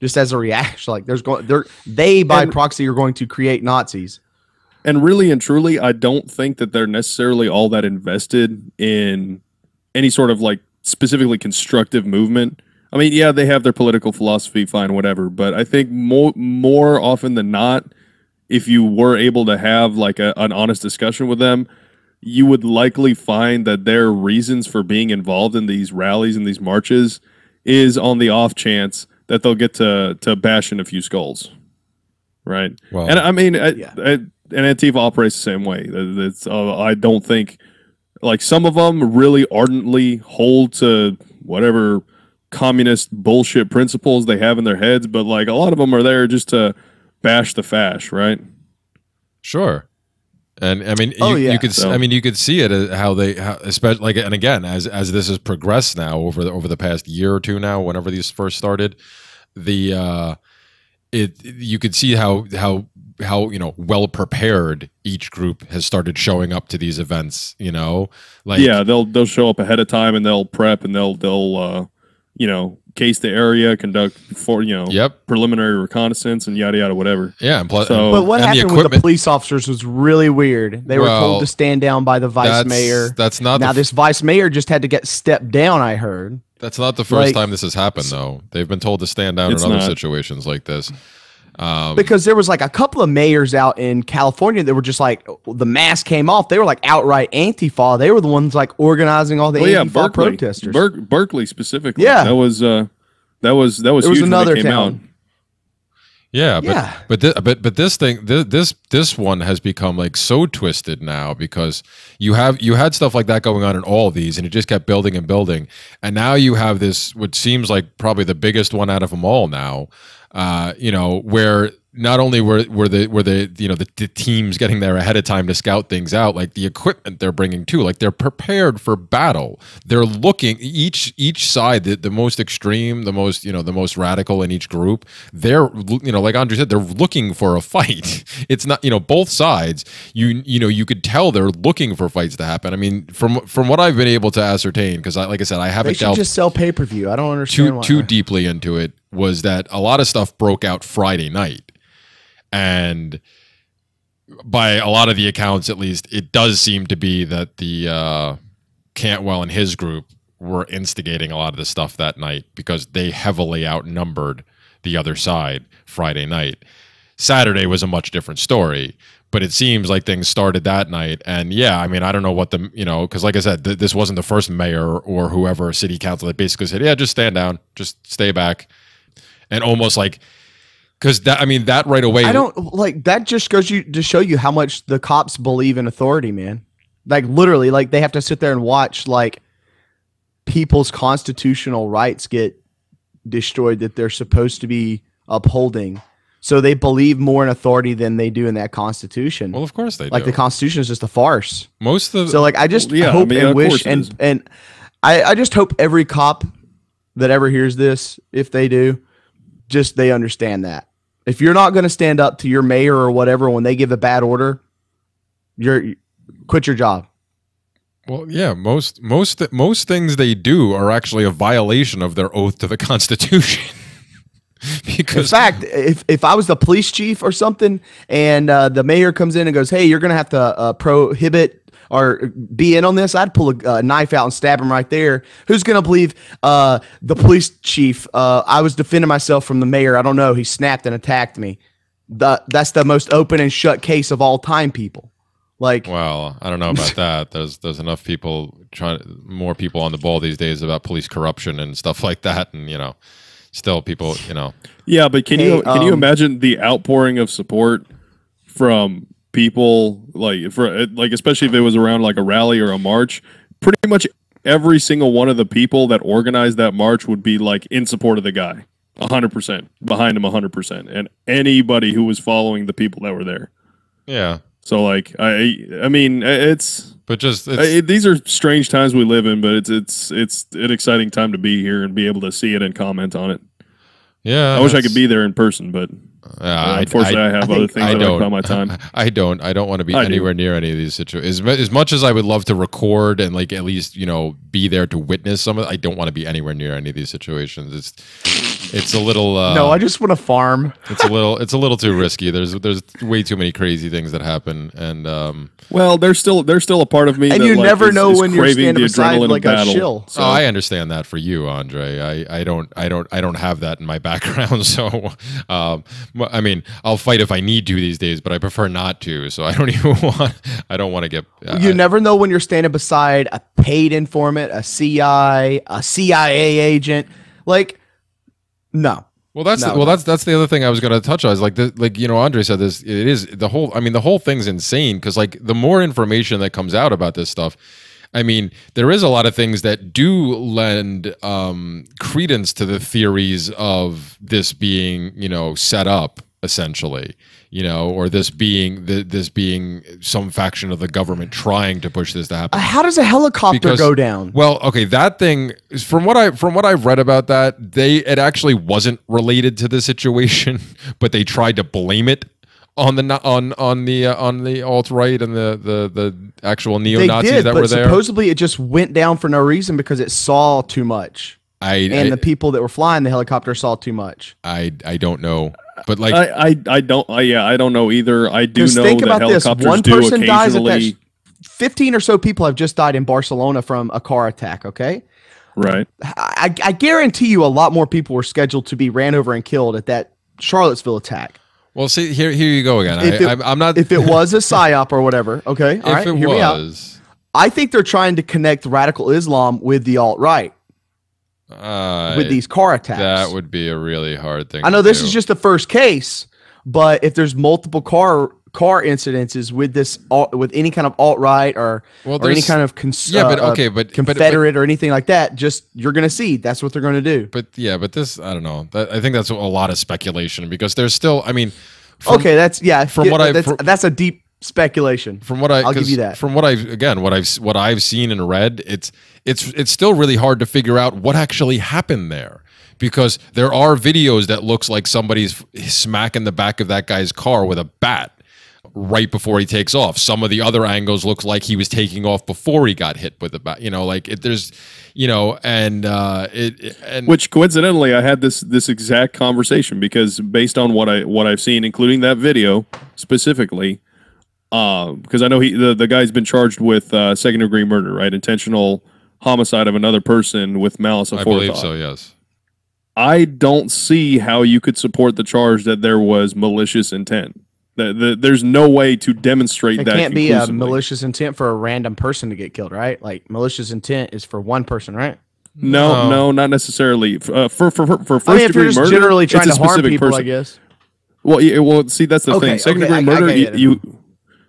just as a reaction. <laughs> Like there's going they they by and, proxy are going to create Nazis. And really and truly, I don't think that they're necessarily all that invested in any sort of like specifically constructive movement. I mean, yeah, they have their political philosophy, fine, whatever. But I think more more often than not, if you were able to have like a, an honest discussion with them, you would likely find that their reasons for being involved in these rallies and these marches is on the off chance that they'll get to to bash in a few skulls, right? Wow. And I mean, I, yeah. I, and Antifa operates the same way. It's uh, I don't think like some of them really ardently hold to whatever communist bullshit principles they have in their heads, but like a lot of them are there just to bash the fash, right? Sure. And I mean, oh, you, yeah. you, could, so. I mean, you could see it uh, how they, how, especially like, and again, as as this has progressed now over the over the past year or two now, whenever these first started, the uh, it you could see how how how you know well prepared each group has started showing up to these events. You know, like yeah, they'll they'll show up ahead of time and they'll prep and they'll they'll uh, you know case the area, conduct for you know, yep. preliminary reconnaissance and yada yada whatever. Yeah, and plus, so, but what happened the with the police officers was really weird. They were told to stand down by the vice that's, mayor. That's not now. F- this vice mayor just had to get stepped down. I heard. That's not the first like, time this has happened, though. They've been told to stand down in other not. situations like this. Um, because there was like a couple of mayors out in California that were just like the mask came off. They were like outright anti-fa. They were the ones like organizing all the well, oh, yeah, Berkeley, protesters. Ber- Berkeley specifically. Yeah, that was uh, that was that was. There was another town. Out. Yeah, but yeah. but this, but but this thing this, this this one has become like so twisted now because you have you had stuff like that going on in all these and it just kept building and building and now you have this what seems like probably the biggest one out of them all now uh, you know, where not only were were the were the you know the, the, teams getting there ahead of time to scout things out like the equipment they're bringing too like they're prepared for battle they're looking each each side the, the most extreme the most you know the most radical in each group they're you know like andre said they're looking for a fight <laughs> it's not you know both sides you you know you could tell they're looking for fights to happen i mean from from what i've been able to ascertain because i like i said i haven't they just sell pay-per-view i don't understand too, why. too deeply into it was that a lot of stuff broke out friday night and by a lot of the accounts at least it does seem to be that the uh, cantwell and his group were instigating a lot of the stuff that night because they heavily outnumbered the other side friday night saturday was a much different story but it seems like things started that night and yeah i mean i don't know what the you know because like i said th this wasn't the first mayor or whoever city council that basically said yeah just stand down just stay back and almost like because that, I mean, that right away. I don't like that. Just goes you to show you how much the cops believe in authority, man. Like literally, like they have to sit there and watch like people's constitutional rights get destroyed that they're supposed to be upholding. So they believe more in authority than they do in that Constitution. Well, of course they like do. the Constitution is just a farce. Most of so like I just well, yeah, hope I mean, and wish and and I, I just hope every cop that ever hears this, if they do, just they understand that. If you're not going to stand up to your mayor or whatever when they give a bad order, you're you, quit your job. Well, yeah, most most most things they do are actually a violation of their oath to the <laughs> Constitution. because in fact, if if I was the police chief or something, and uh, the mayor comes in and goes, "Hey, you're going to have to uh, prohibit or be in on this, I'd pull a, a knife out and stab him right there. Who's going to believe uh, the police chief? Uh, I was defending myself from the mayor. I don't know. He snapped and attacked me. The, that's the most open and shut case of all time, people. Like, well, I don't know about <laughs> that. There's there's enough people trying, more people on the ball these days about police corruption and stuff like that, and you know, still people, you know. Yeah, but can hey, you can um, you imagine the outpouring of support from people like for like especially if it was around like a rally or a march pretty much every single one of the people that organized that march would be like in support of the guy 100% behind him 100% and anybody who was following the people that were there yeah so like i i mean it's but just it's, it, these are strange times we live in but it's it's it's an exciting time to be here and be able to see it and comment on it yeah i wish i could be there in person but uh, unfortunately, I, I, have I other things I don't, occupy my time. <laughs> I don't. I don't want to be anywhere do. near any of these situations. As, as, much as I would love to record and like at least you know be there to witness some of, I don't want to be anywhere near any of these situations. It's it's a little. Uh, no, I just want to farm. <laughs> it's a little. It's a little too risky. There's there's way too many crazy things that happen, and um. Well, there's still there's still a part of me. And that, you like, never is, know is when you're standing beside like a shill. Oh, so. Oh, I understand that for you, Andre. I I don't I don't I don't have that in my <laughs> background, so. Um, I mean, I'll fight if I need to these days, but I prefer not to. So I don't <laughs> even want. I don't want to get. Uh, you never know when you're standing beside a paid informant, a CI, a CIA agent. Like, no. Well, that's no, the, well, no. that's that's the other thing I was going to touch on. Is like the, like you know, Andre said this. It is the whole. I mean, the whole thing's insane because like the more information that comes out about this stuff, I mean, there is a lot of things that do lend um, credence to the theories of this being, you know, set up essentially, you know, or this being this being some faction of the government trying to push this to happen. Uh, how does a helicopter because, go down? Well, okay, that thing from what I from what I've read about that, they it actually wasn't related to the situation, <laughs> but they tried to blame it on the on on the uh, on the alt right and the the the actual neo Nazis that but were there. Supposedly, it just went down for no reason because it saw too much. I and I, the people that were flying the helicopter saw too much. I I don't know, but like I I, I don't I, yeah I don't know either. I do know think about this. One person dies at that. Fifteen or so people have just died in Barcelona from a car attack. Okay. Right. I, I guarantee you a lot more people were scheduled to be ran over and killed at that Charlottesville attack well, see here, here you go again. If it, I, am not. If it <laughs> was a psyop or whatever, okay. All if right, it hear was, me out. I think they're trying to connect radical Islam with the alt right. Uh, with these car attacks, that would be a really hard thing. I know this do. is just the first case, but if there's multiple car car incidences with this alt, with any kind of alt right or well, or any kind of cons- yeah, but uh, uh, okay, but Confederate but, but, or anything like that. Just you're gonna see that's what they're gonna do. But yeah, but this I don't know. That, I think that's a lot of speculation because there's still. I mean, from, okay, that's yeah. From what I that's, that's a deep speculation. From what I I'll give you that. From what I've again what I've what I've seen and read, it's it's it's still really hard to figure out what actually happened there because there are videos that looks like somebody's smacking the back of that guy's car with a bat right before he takes off. Some of the other angles look like he was taking off before he got hit with the bat. You know, like it, there's, you know, and uh, it and which coincidentally, I had this this exact conversation because based on what I what I've seen, including that video specifically, because uh, I know he the, the guy's been charged with uh, second degree murder, right? Intentional homicide of another person with malice aforethought. I believe so. Yes. I don't see how you could support the charge that there was malicious intent. The, the, there's no way to demonstrate it that. It can't be a malicious intent for a random person to get killed, right? Like malicious intent is for one person, right? No, no, no not necessarily. Uh, for, for for for first I mean, degree murder, generally trying it's a to harm people, person. I guess. Well, yeah, well, see, that's the okay, thing. Second okay, degree murder, I, I you, you,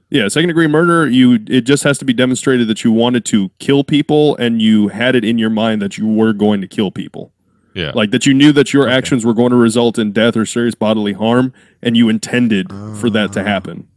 yeah, second degree murder, you, it just has to be demonstrated that you wanted to kill people and you had it in your mind that you were going to kill people. Yeah. Like that you knew that your okay. actions were going to result in death or serious bodily harm and you intended uh, for that to ah. happen.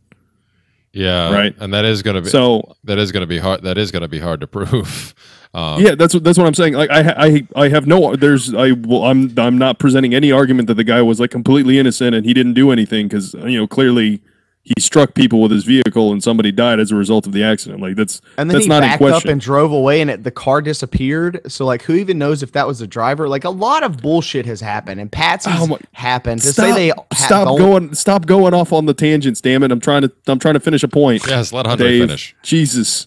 Yeah. Right. And that is going to be so that is going to be hard. That is going to be hard to <laughs> prove. Um, yeah, that's what that's what I'm saying. Like I I I have no there's I well, I'm I'm not presenting any argument that the guy was like completely innocent and he didn't do anything because you know clearly he struck people with his vehicle and somebody died as a result of the accident. Like that's and then that's he not backed up and drove away, and it, the car disappeared. So like, who even knows if that was the driver? Like a lot of bullshit has happened, and Pat's oh my, happened. To stop, say they ha- stop going, stop going off on the tangents. Damn it! I'm trying to, I'm trying to finish a point. Yes, let Hunter Dave, finish. Jesus,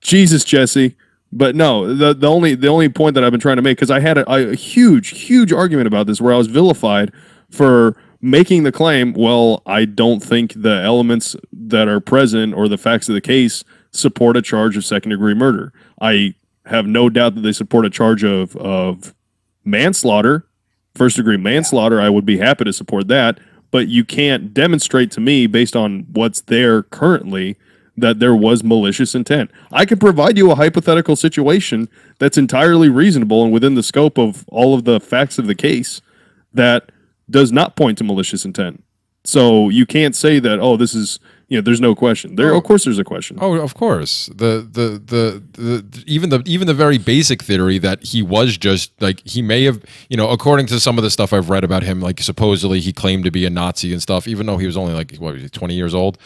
Jesus, Jesse. But no, the the only the only point that I've been trying to make because I had a, a huge huge argument about this where I was vilified for making the claim, well, I don't think the elements that are present or the facts of the case support a charge of second degree murder. I have no doubt that they support a charge of of manslaughter, first degree manslaughter. I would be happy to support that, but you can't demonstrate to me based on what's there currently that there was malicious intent. I could provide you a hypothetical situation that's entirely reasonable and within the scope of all of the facts of the case that does not point to malicious intent. So you can't say that oh this is you know there's no question. There oh, of course there's a question. Oh of course. The, the the the even the even the very basic theory that he was just like he may have you know according to some of the stuff I've read about him like supposedly he claimed to be a Nazi and stuff even though he was only like what 20 years old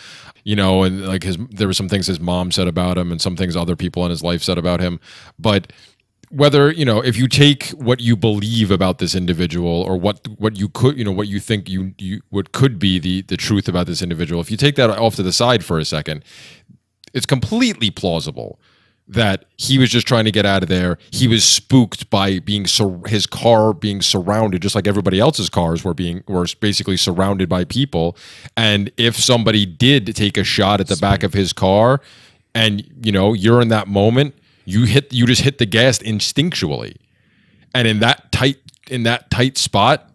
you know and like his there were some things his mom said about him and some things other people in his life said about him but whether you know if you take what you believe about this individual or what what you could you know what you think you you what could be the the truth about this individual if you take that off to the side for a second it's completely plausible that he was just trying to get out of there he was spooked by being his car being surrounded just like everybody else's cars were being were basically surrounded by people and if somebody did take a shot at the back of his car and you know you're in that moment you hit you just hit the gas instinctually. And in that tight in that tight spot,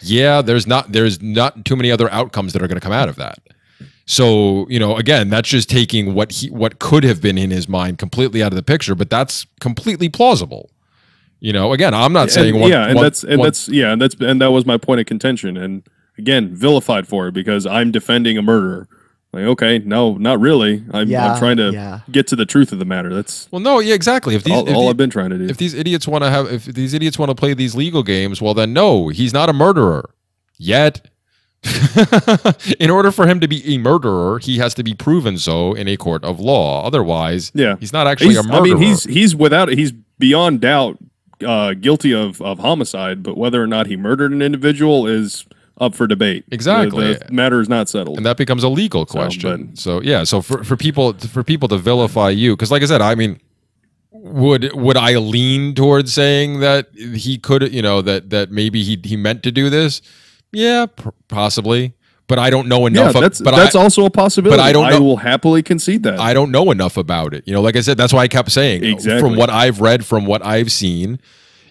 yeah, there's not there's not too many other outcomes that are going to come out of that. So, you know, again, that's just taking what he what could have been in his mind completely out of the picture, but that's completely plausible. You know, again, I'm not saying and, one, Yeah, and one, that's and one, that's yeah, and that's and that was my point of contention and again, vilified for it because I'm defending a murderer like, okay, no, not really. I'm, yeah, I'm trying to yeah. get to the truth of the matter. That's well, no, yeah, exactly. If these, all, if all the, I've been trying to do. If these idiots want to have, if these idiots want to play these legal games, well, then no, he's not a murderer yet. <laughs> in order for him to be a murderer, he has to be proven so in a court of law. Otherwise, yeah, he's not actually he's, a murderer. I mean, he's he's without he's beyond doubt uh, guilty of of homicide. But whether or not he murdered an individual is up for debate. Exactly, the, the matter is not settled, and that becomes a legal question. So, but, so yeah, so for, for people for people to vilify you, because like I said, I mean, would would I lean towards saying that he could, you know, that that maybe he he meant to do this? Yeah, possibly. But I don't know enough. Yeah, that's, of, but that's I, also a possibility. But I don't. Know, I will happily concede that. I don't know enough about it. You know, like I said, that's why I kept saying uh, exactly. from what I've read, from what I've seen.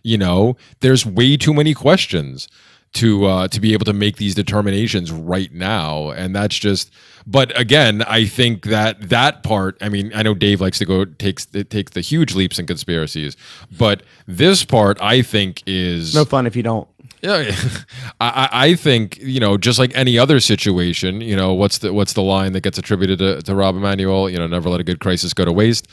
You know, there's way too many questions to uh, to be able to make these determinations right now. And that's just. But again, I think that that part. I mean, I know Dave likes to go takes it takes the huge leaps in conspiracies, but this part I think is no fun if you don't. Yeah, <laughs> I, I think you know, just like any other situation, you know, what's the what's the line that gets attributed to, to Rob Emanuel? You know, never let a good crisis go to waste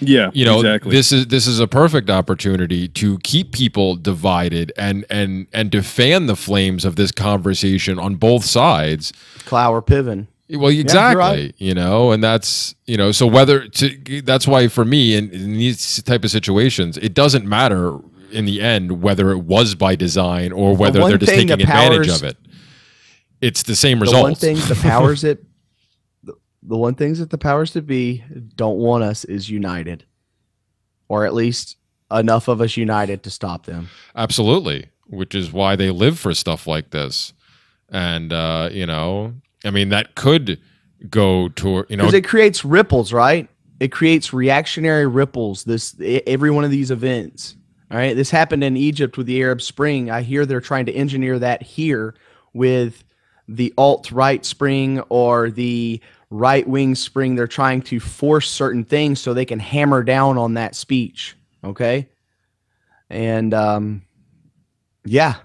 yeah, you know, exactly. this is this is a perfect opportunity to keep people divided and and and to fan the flames of this conversation on both sides. Clow or Piven. Well, exactly. Yeah, right. You know, and that's you know, so whether to that's why for me in, in these type of situations, it doesn't matter in the end whether it was by design or whether the they're just taking advantage of it. It's the same the result. One thing the powers <laughs> it the one things that the powers to be don't want us is united, or at least enough of us united to stop them. Absolutely, which is why they live for stuff like this. And uh, you know, I mean, that could go to you know, it creates ripples, right? It creates reactionary ripples. This every one of these events. All right, this happened in Egypt with the Arab Spring. I hear they're trying to engineer that here with the alt right spring or the right wing spring. They're trying to force certain things so they can hammer down on that speech. Okay. And um, yeah,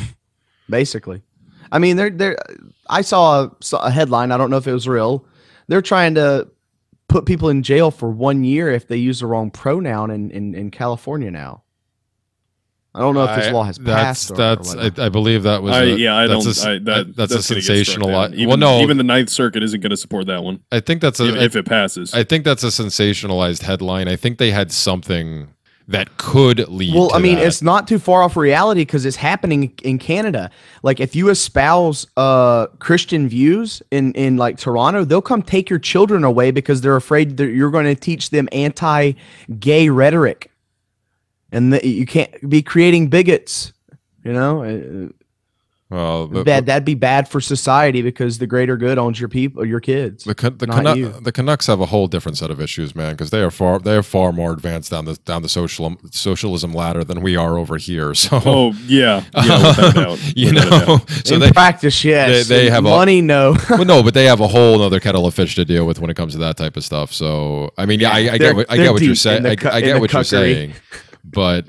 <laughs> basically. I mean, they're, they're, I saw a, saw a headline. I don't know if it was real. They're trying to put people in jail for one year if they use the wrong pronoun in, in, in California now. I don't know if this law has that's, passed. Or, that's or I, I, believe that was. I, a, yeah, I that's don't. A, I, that, that's, that's a sensationalized. Even, well, no, even the Ninth Circuit isn't going to support that one. I think that's a, if, if it passes. I think that's a sensationalized headline. I think they had something that could lead. Well, I mean, that. it's not too far off reality because it's happening in Canada. Like, if you espouse uh, Christian views in in like Toronto, they'll come take your children away because they're afraid that you're going to teach them anti-gay rhetoric and the, you can't be creating bigots. You know, uh, well, that that'd be bad for society because the greater good owns your people, your kids. The the, Canu the Canucks have a whole different set of issues, man, because they are far they are far more advanced down the down the social socialism ladder than we are over here. <laughs> So, oh yeah, yeah <laughs> you know, <laughs> so in they, practice, yes, they, they have money, a, no, no, but they have a whole other kettle of fish to deal with when it comes to that type of stuff. So, I mean, yeah, I, I get what, I get what you're saying. I get what you're saying but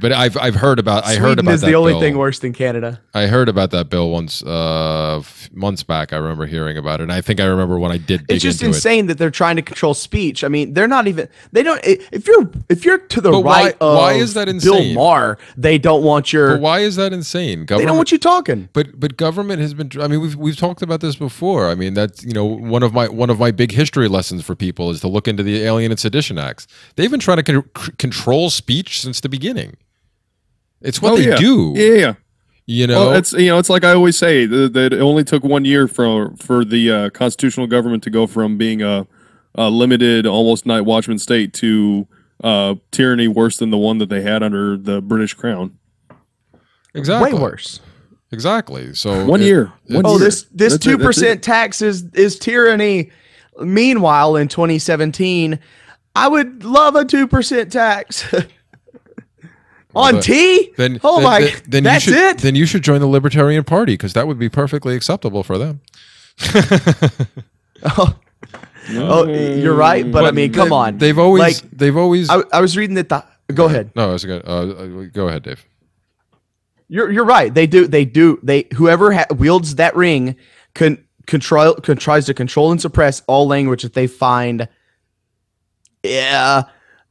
but I've I've heard about Sweden I heard about is the only bill. thing worse than Canada. I heard about that bill once uh, months back. I remember hearing about it, and I think I remember when I did. It's just insane it. that they're trying to control speech. I mean, they're not even they don't. If you're if you're to the but right why, why is that insane? Bill Maher, they don't want your. But why is that insane? Government, they don't want you talking. But but government has been. I mean, we've we've talked about this before. I mean, that's you know one of my one of my big history lessons for people is to look into the Alien and Sedition Acts. They've been trying to con control speech since the beginning. It's what oh, they yeah. do. Yeah, yeah. You know, well, it's you know, it's like I always say that it only took one year for for the uh, constitutional government to go from being a, a limited, almost night watchman state to uh, tyranny worse than the one that they had under the British Crown. Exactly, way worse. Exactly. So one it, year. One oh, year. this this two percent tax is is tyranny. Meanwhile, in 2017, I would love a two percent tax. <laughs> on but Then oh then, my, then, then that's should, it. Then you should join the Libertarian Party because that would be perfectly acceptable for them. <laughs> oh. No. oh, you're right, but, but I mean, come on. They've always, like, they've always. I, I was reading that. The, go yeah. ahead. No, I was good. Uh, uh, go ahead, Dave. You're you're right. They do. They do. They whoever ha- wields that ring can control can tries to control and suppress all language that they find yeah,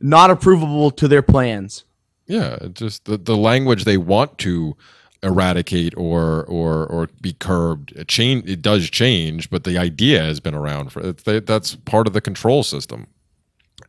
not approvable to their plans. Yeah, just the, the language they want to eradicate or or or be curbed it change it does change but the idea has been around for that's part of the control system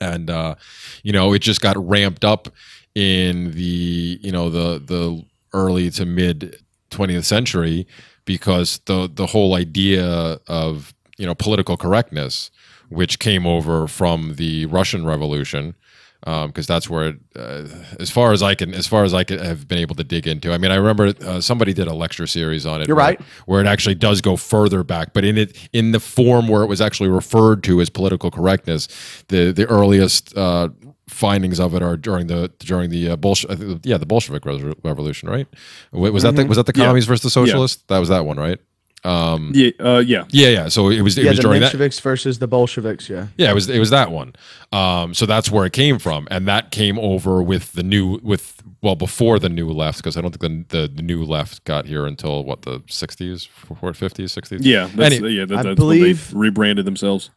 and uh, you know it just got ramped up in the you know the the early to mid 20th century because the the whole idea of you know political correctness which came over from the Russian Revolution because um, that's where, uh, as far as I can, as far as I can, have been able to dig into. I mean, I remember uh, somebody did a lecture series on it. You're right, where it actually does go further back, but in it, in the form where it was actually referred to as political correctness, the the earliest uh, findings of it are during the during the uh, Bolshevik, uh, yeah, the Bolshevik Revolution, right? Was mm -hmm. that the, was that the mm-hmm. commies yeah. versus the socialists? Yeah. That was that one, right? Um, yeah, uh, yeah, yeah, yeah. So it was it yeah, was the during Mensheviks that versus the Bolsheviks. Yeah, yeah, it was it was that one. Um, so that's where it came from, and that came over with the new with well before the new left because I don't think the, the, the new left got here until what the sixties, fifties, sixties. Yeah, that's, Any, yeah, that, that's I believe they rebranded themselves.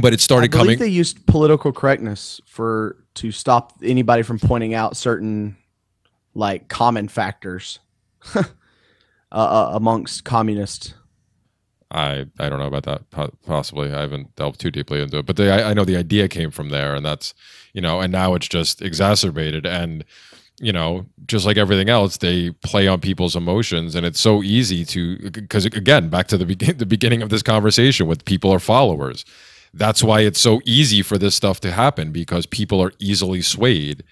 But it started I coming. They used political correctness for to stop anybody from pointing out certain like common factors <laughs> uh, uh, amongst communists I I don't know about that. possibly, I haven't delved too deeply into it, but the, I, I know the idea came from there, and that's you know, and now it's just exacerbated, and you know, just like everything else, they play on people's emotions, and it's so easy to because again, back to the <laughs> the beginning of this conversation with people are followers. That's why it's so easy for this stuff to happen because people are easily swayed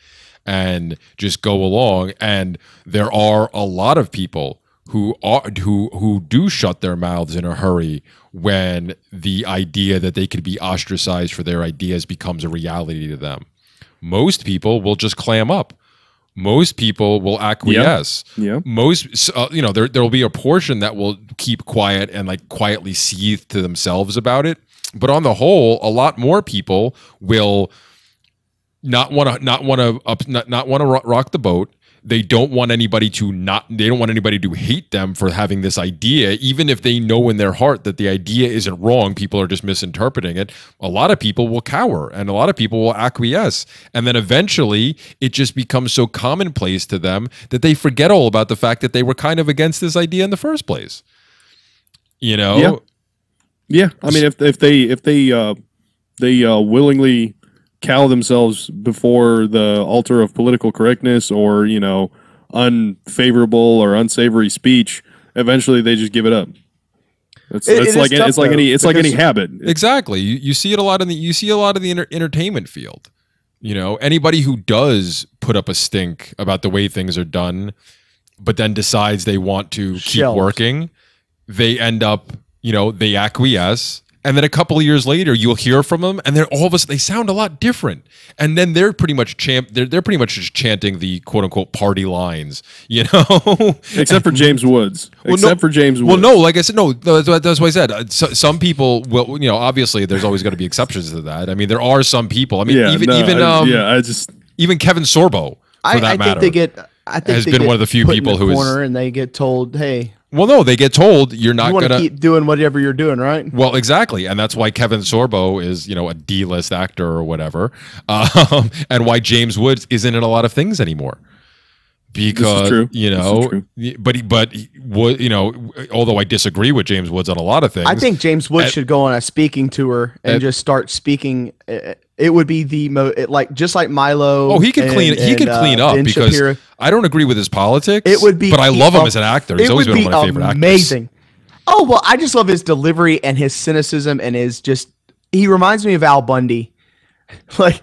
and just go along. And there are a lot of people who are who who do shut their mouths in a hurry when the idea that they could be ostracized for their ideas becomes a reality to them. Most people will just clam up. Most people will acquiesce. Yeah. yeah. Most, uh, you know, there there will be a portion that will keep quiet and like quietly seethe to themselves about it. But on the whole, a lot more people will not want to not want to not, not want to rock the boat they don't want anybody to not they don't want anybody to hate them for having this idea even if they know in their heart that the idea isn't wrong people are just misinterpreting it a lot of people will cower and a lot of people will acquiesce and then eventually it just becomes so commonplace to them that they forget all about the fact that they were kind of against this idea in the first place you know yeah, yeah. i mean if, if they if they uh they uh willingly cow themselves before the altar of political correctness or you know unfavorable or unsavory speech, eventually they just give it up. It's, it, it's it like tough, it's though, like any it's like any habit. Exactly. You, you see it a lot in the you see a lot of the inter- entertainment field. You know, anybody who does put up a stink about the way things are done, but then decides they want to keep working, they end up, you know, they acquiesce and then a couple of years later you'll hear from them and they're all of a sudden they sound a lot different and then they're pretty much champ they're, they're pretty much just chanting the quote-unquote party lines <laughs> you know except for james woods well, except no, for james woods well no like i said no that's, that's what i said uh, so, some people well you know obviously there's always going to be exceptions to that i mean there are some people i mean yeah, even no, even I, um, yeah i just even kevin sorbo I, I think they get I think has been one of the few people who corner is, and they get told, "Hey." Well, no, they get told you're not you gonna keep doing whatever you're doing, right? Well, exactly, and that's why Kevin Sorbo is you know a D-list actor or whatever, <laughs> um, and why James Woods isn't in a lot of things anymore because you know but he, but what you know although I disagree with James Woods on a lot of things I think James Woods at, should go on a speaking tour and at, just start speaking uh, it would be the most like just like Milo. Oh, he could and, clean. He could clean uh, up because Shapiro. I don't agree with his politics. It would be, but I love him as an actor. He's always been one of my favorite amazing. actors. Amazing. Oh well, I just love his delivery and his cynicism and his just. He reminds me of Al Bundy, <laughs> like,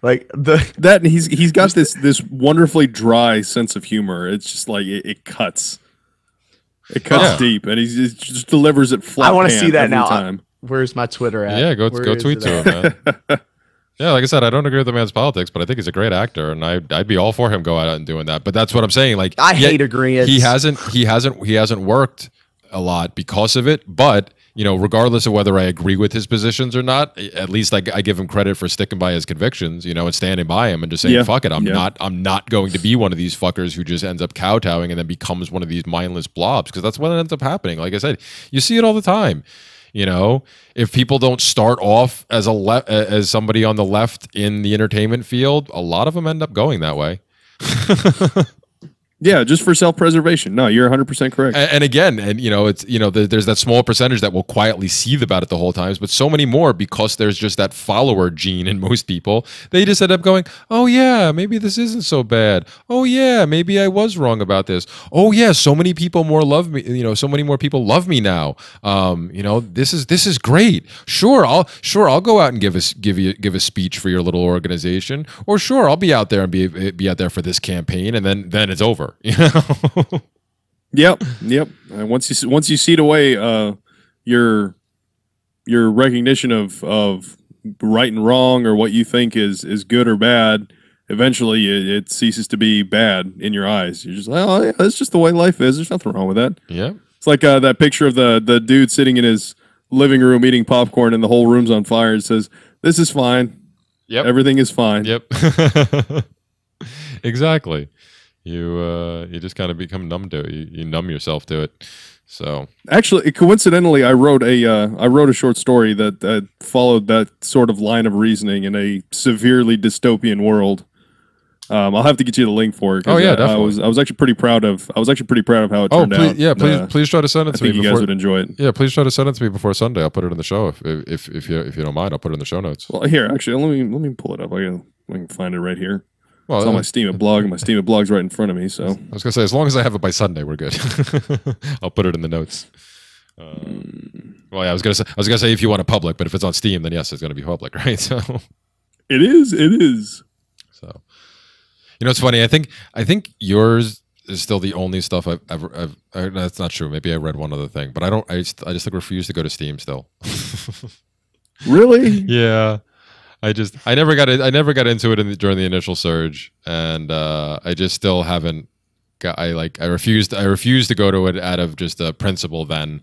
like the that he's he's got this this wonderfully dry sense of humor. It's just like it, it cuts. It cuts yeah. deep, and he just delivers it flat. I want to see that now. Time where's my Twitter at? Yeah, go Where go tweet to him. Man. <laughs> yeah, like I said, I don't agree with the man's politics, but I think he's a great actor, and I I'd be all for him going out and doing that. But that's what I'm saying. Like I hate agreeing. He hasn't he hasn't he hasn't worked a lot because of it, but you know, regardless of whether I agree with his positions or not, at least I, I, give him credit for sticking by his convictions, you know, and standing by him and just saying, yeah. "Fuck it, I'm yeah. not, I'm not going to be one of these fuckers who just ends up kowtowing and then becomes one of these mindless blobs," because that's what ends up happening. Like I said, you see it all the time. You know, if people don't start off as a le- as somebody on the left in the entertainment field, a lot of them end up going that way. <laughs> Yeah, just for self preservation. No, you're 100% correct. And, and, again, and you know, it's you know, the, there's that small percentage that will quietly seethe about it the whole times, but so many more because there's just that follower gene in <laughs> most people. They just end up going, "Oh yeah, maybe this isn't so bad. Oh yeah, maybe I was wrong about this. Oh yeah, so many people more love me. You know, so many more people love me now. Um, you know, this is this is great. Sure, I'll sure I'll go out and give a give you give a speech for your little organization, or sure I'll be out there and be be out there for this campaign, and then then it's over." Yeah. <laughs> You know. yep. Yep. And uh, once you once you cede away uh, your your recognition of of right and wrong or what you think is is good or bad, eventually it, it ceases to be bad in your eyes. You're just like, oh, yeah, that's just the way life is. There's nothing wrong with that. Yeah. It's like uh, that picture of the the dude sitting in his living room eating popcorn and the whole room's on fire. and says, "This is fine. Yep. Everything is fine. Yep. <laughs> exactly you uh, you just kind of become numb to it. You, you, numb yourself to it. So actually, coincidentally, I wrote a uh, I wrote a short story that followed that sort of line of reasoning in a severely dystopian world. Um, I'll have to get you the link for it. Oh yeah, I, definitely. I was I was actually pretty proud of I was actually pretty proud of how it oh, turned please, out. Yeah, please uh, please try to send it I to me. You before, guys would enjoy it. Yeah, please try to send it to me before Sunday. I'll put it in the show if if if you if you don't mind. I'll put it in the show notes. Well, here actually, let me let me pull it up. I can I can find it right here. Well, it's on my Steam blog, blog. My Steam blog's right in front of me. So I was gonna say, as long as I have it by Sunday, we're good. <laughs> I'll put it in the notes. Hmm. well, yeah, I was gonna say, I was gonna say if you want it public, but if it's on Steam, then yes, it's gonna be public, <laughs> right? So it is. It is. So you know, it's funny. I think I think yours is still the only stuff I've ever. I've, I, that's not true. Maybe I read one other thing, but I don't. I just, I just like refuse to go to Steam still. <laughs> really? Yeah. I just I never got it. I never got into it in the, during the initial surge, and uh, I just still haven't. Got, I like I refused. I refused to go to it out of just a principle then.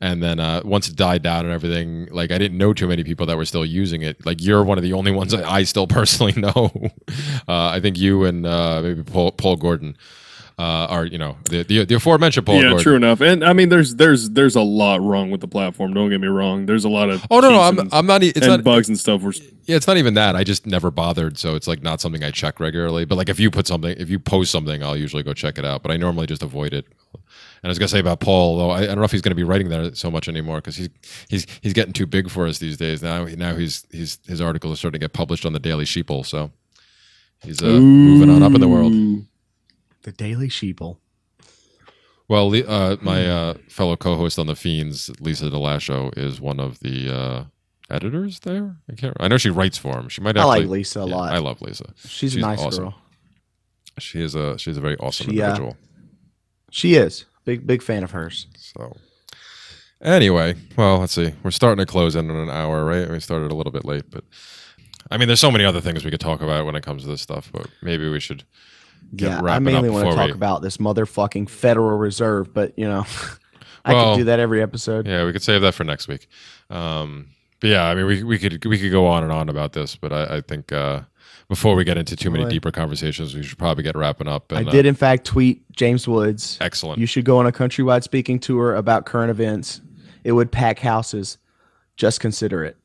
And then uh, once it died down and everything, like I didn't know too many people that were still using it. Like you're one of the only ones I, I still <laughs> personally know. uh, I think you and uh, maybe Paul, Paul Gordon uh, are you know the, the, the aforementioned Paul. Yeah, Gordon. true enough. And I mean, there's there's there's a lot wrong with the platform. Don't get me wrong. There's a lot of oh no no I'm, I'm not it's not bugs and stuff. Were, yeah, it's not even that. I just never bothered, so it's like not something I check regularly. But like if you put something, if you post something, I'll usually go check it out. But I normally just avoid it. And I was gonna say about Paul, though I, I don't know if he's gonna be writing there so much anymore because he's he's he's getting too big for us these days. Now now he's he's his article is starting to get published on the Daily Sheeple, so he's uh, moving on up in the world. The Daily Sheeple. Well, uh, my uh, fellow co-host on the Fiends, Lisa Delasho, is one of the uh, editors there. I can't. I know she writes for him. She might. Actually, I like Lisa a yeah, lot. I love Lisa. She's, she's a nice awesome. girl. She is a she's a very awesome she, uh, individual. she is big big fan of hers. So anyway, well, let's see. We're starting to close in on an hour, right? We started a little bit late, but I mean, there's so many other things we could talk about when it comes to this stuff, but maybe we should yeah, I mainly want to talk we... about this motherfucking Federal Reserve, but you know, <laughs> I well, could do that every episode. Yeah, we could save that for next week. Um, but yeah, I mean, we, we could we could go on and on about this, but I, I think uh, before we get into too many deeper conversations, we should probably get wrapping up. And, I did, uh, in fact, tweet James Woods. Excellent. You should go on a countrywide speaking tour about current events. It would pack houses. Just consider it.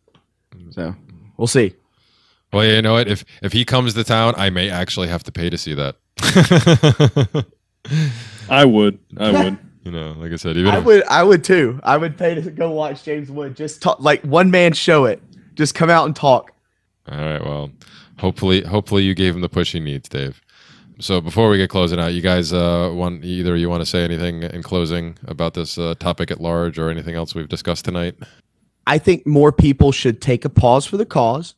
So we'll see. Well, you know what? If if he comes to town, I may actually have to pay to see that. I would. I would. <laughs> You know, like I said, even I if- would. I would too. I would pay to go watch James Wood. Just talk like one man show. It just come out and talk. All right. Well, hopefully, hopefully you gave him the push he needs, Dave. So before we get closing out, you guys uh, want either you want to say anything in closing about this uh, topic at large or anything else we've discussed tonight? I think more people should take a pause for the cause.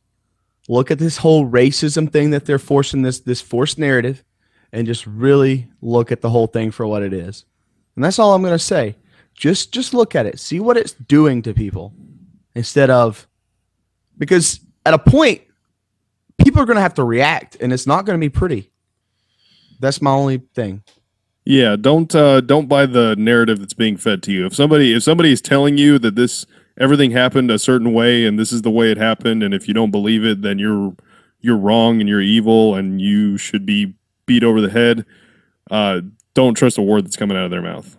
Look at this whole racism thing that they're forcing this this forced narrative and just really look at the whole thing for what it is. And that's all I'm going to say. Just just look at it. See what it's doing to people instead of because at a point people are going to have to react and it's not going to be pretty. That's my only thing. Yeah, don't uh, don't buy the narrative that's being fed to you. If somebody if somebody is telling you that this everything happened a certain way and this is the way it happened and if you don't believe it then you're you're wrong and you're evil and you should be beat over the head, uh, don't trust a word that's coming out of their mouth.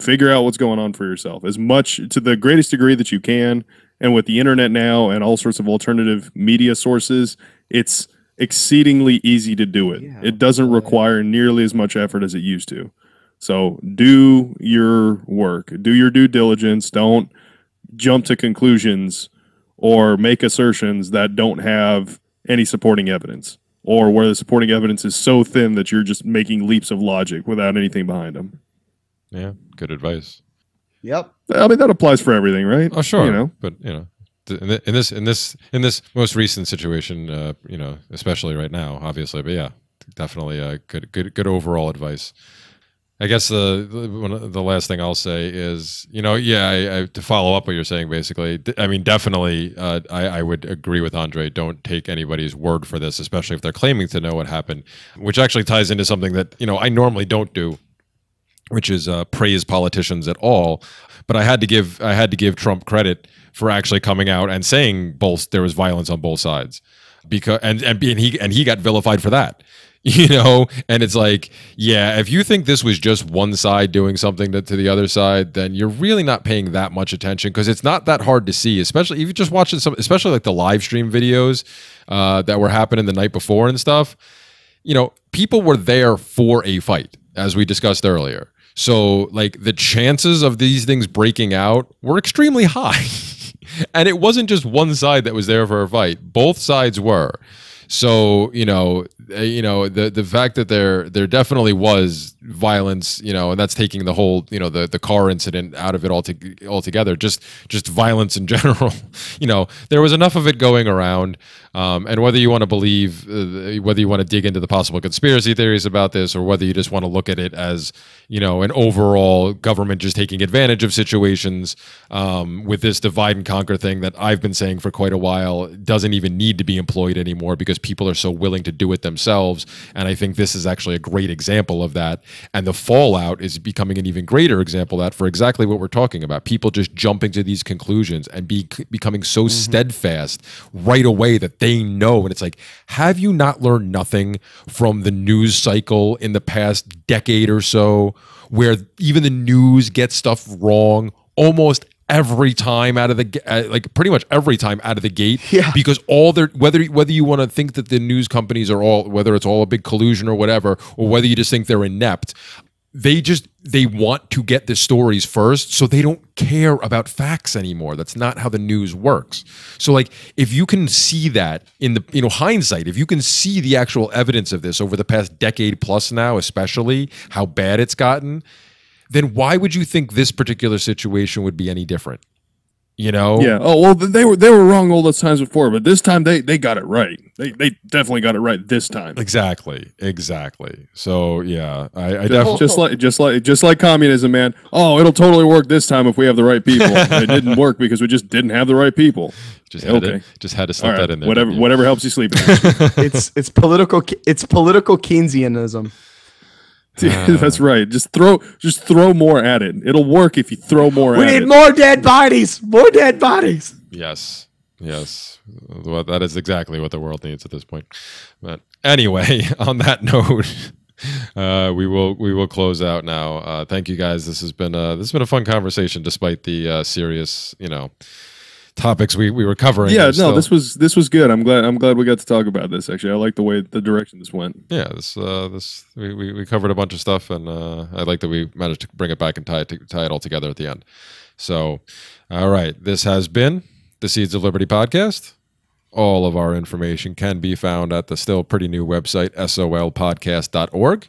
Figure out what's going on for yourself as much to the greatest degree that you can. And with the internet now and all sorts of alternative media sources, it's exceedingly easy to do it. Yeah. It doesn't require nearly as much effort as it used to. So do your work, do your due diligence. Don't jump to conclusions or make assertions that don't have any supporting evidence or where the supporting evidence is so thin that you're just making leaps of logic without anything behind them. Yeah, good advice. Yep. I mean that applies for everything, right? Oh, sure. You know, but you know, in this in this in this most recent situation, uh, you know, especially right now, obviously, but yeah, definitely a good good good overall advice. I guess the the last thing I'll say is, you know, yeah, I, I, to follow up what you're saying, basically, I mean, definitely, uh, I, I, would agree with Andre. Don't take anybody's word for this, especially if they're claiming to know what happened, which actually ties into something that you know I normally don't do, which is uh, praise politicians at all. But I had to give I had to give Trump credit for actually coming out and saying both there was violence on both sides, because and and, he and he got vilified for that <laughs> you know and it's like yeah if you think this was just one side doing something to, to the other side then you're really not paying that much attention because it's not that hard to see especially if you're just watching some especially like the live stream videos uh, that were happening the night before and stuff you know people were there for a fight as we discussed earlier so like the chances of these things breaking out were extremely <laughs> high and it wasn't just one side that was there for a fight both sides were so you know, uh, you know the the fact that there there definitely was violence, you know, and that's taking the whole you know the the car incident out of it all to, altogether. Just just violence in <laughs> general. you know, there was enough of it going around, um, and whether you want to believe, uh, whether you want to dig into the possible conspiracy theories about this, or whether you just want to look at it as you know, an overall government just taking advantage of situations um, with this divide and conquer thing that I've been saying for quite a while doesn't even need to be employed anymore because people are so willing to do it themselves. And I think this is actually a great example of that. And the fallout is becoming an even greater example that for exactly what we're talking about. People just jumping to these conclusions and be, becoming so mm -hmm. steadfast right away that they know. And it's like, have you not learned nothing from the news cycle in the past decade or so? where even the news gets stuff wrong almost every time out of the uh, like pretty much every time out of the gate <laughs> yeah. because all their whether whether you want to think that the news companies are all whether it's all a big collusion or whatever or whether you just think they're inept they just they want to get the stories first so they don't care about facts anymore that's not how the news works so like if you can see that in the you know hindsight if you can see the actual evidence of this over the past decade plus now especially how bad it's gotten then why would you think this particular situation would be any different you know yeah oh well they were they were wrong all those times before but this time they they got it right they they definitely got it right this time exactly exactly so yeah i, I just like just like just like communism man oh it'll totally work this time if we have the right people <laughs> it didn't work because we just didn't have the right people just had okay. to, just had to slip right. that in there whatever whatever helps you sleep <laughs> <laughs> it's it's political it's political keynesianism <laughs> that's um, right. Just throw, just throw more at it. It'll work if you throw more. We need it. more dead bodies. More dead bodies. Yes, yes. Well, that is exactly what the world needs at this point. But anyway, <laughs> on that note, <laughs> uh, we will we will close out now. Uh, thank you guys. This has been a, this has been a fun conversation, despite the uh, serious, you know topics we, we were covering. Yeah, no, still... this was this was good. I'm glad I'm glad we got to talk about this. Actually, I like the way the direction this went. Yeah, this uh, this we, we, we, covered a bunch of stuff, and uh, I like that we managed to bring it back and tie it tie it all together at the end. So, all right, this has been the Seeds of Liberty podcast. All of our information can be found at the still pretty new website, solpodcast.org.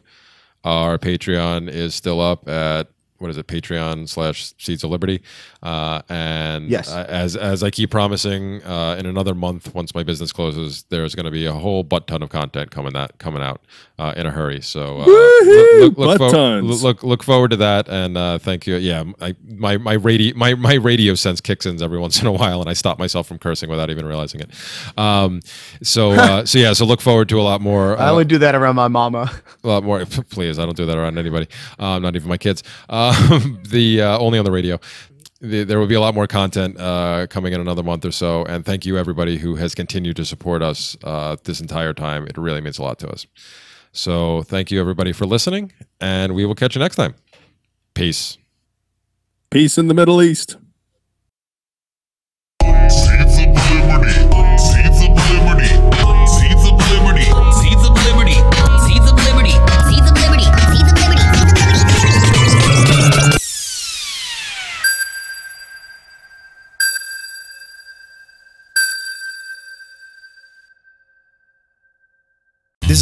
Our Patreon is still up at what is it patreon slash seeds of liberty uh, and yes as as i keep promising uh, in another month once my business closes there's going to be a whole butt ton of content coming that coming out uh, in a hurry so uh, look, look, look, fo- look, look forward to that and uh, thank you yeah I, my my radio my, my radio sense kicks in every <laughs> once in a while and i stop myself from cursing without even realizing it um, so <laughs> so yeah so look forward to a lot more i only do that around my mama a lot more <laughs> please i don't do that around anybody not even my kids um, <laughs> the uh, only on the radio. The, there will be a lot more content uh, coming in another month or so. And thank you everybody who has continued to support us uh, this entire time. It really means a lot to us. So thank you everybody for listening, and we will catch you next time. Peace. Peace in the Middle East.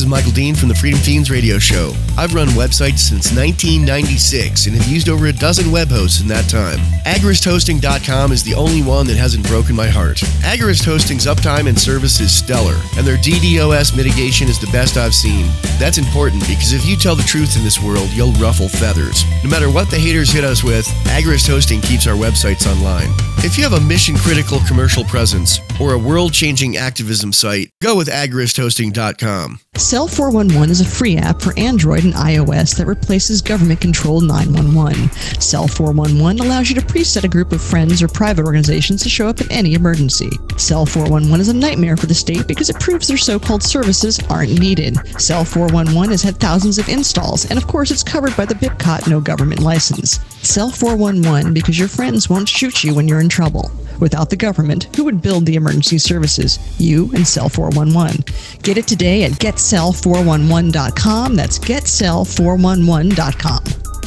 is Michael Dean from the Freedom Teens Radio Show. I've run websites since 1996 and have used over a dozen web hosts in that time. AgoristHosting.com is the only one that hasn't broken my heart. Agorist Hosting's uptime and service is stellar, and their DDoS mitigation is the best I've seen. That's important because if you tell the truth in this world, you'll ruffle feathers. No matter what the haters hit us with, Agorist Hosting keeps our websites online. If you have a mission critical commercial presence or a world changing activism site, go with agoristhosting.com. Cell 411 is a free app for Android and iOS that replaces government controlled 911. Cell 411 allows you to preset a group of friends or private organizations to show up in any emergency. Cell 411 is a nightmare for the state because it proves their so called services aren't needed. Cell 411 has had thousands of installs, and of course, it's covered by the BIPCOT no government license. Cell 411 because your friends won't shoot you when you're in trouble. Without the government, who would build the emergency services? You and Cell 411. Get it today at Get getsell411.com. That's getsell411.com.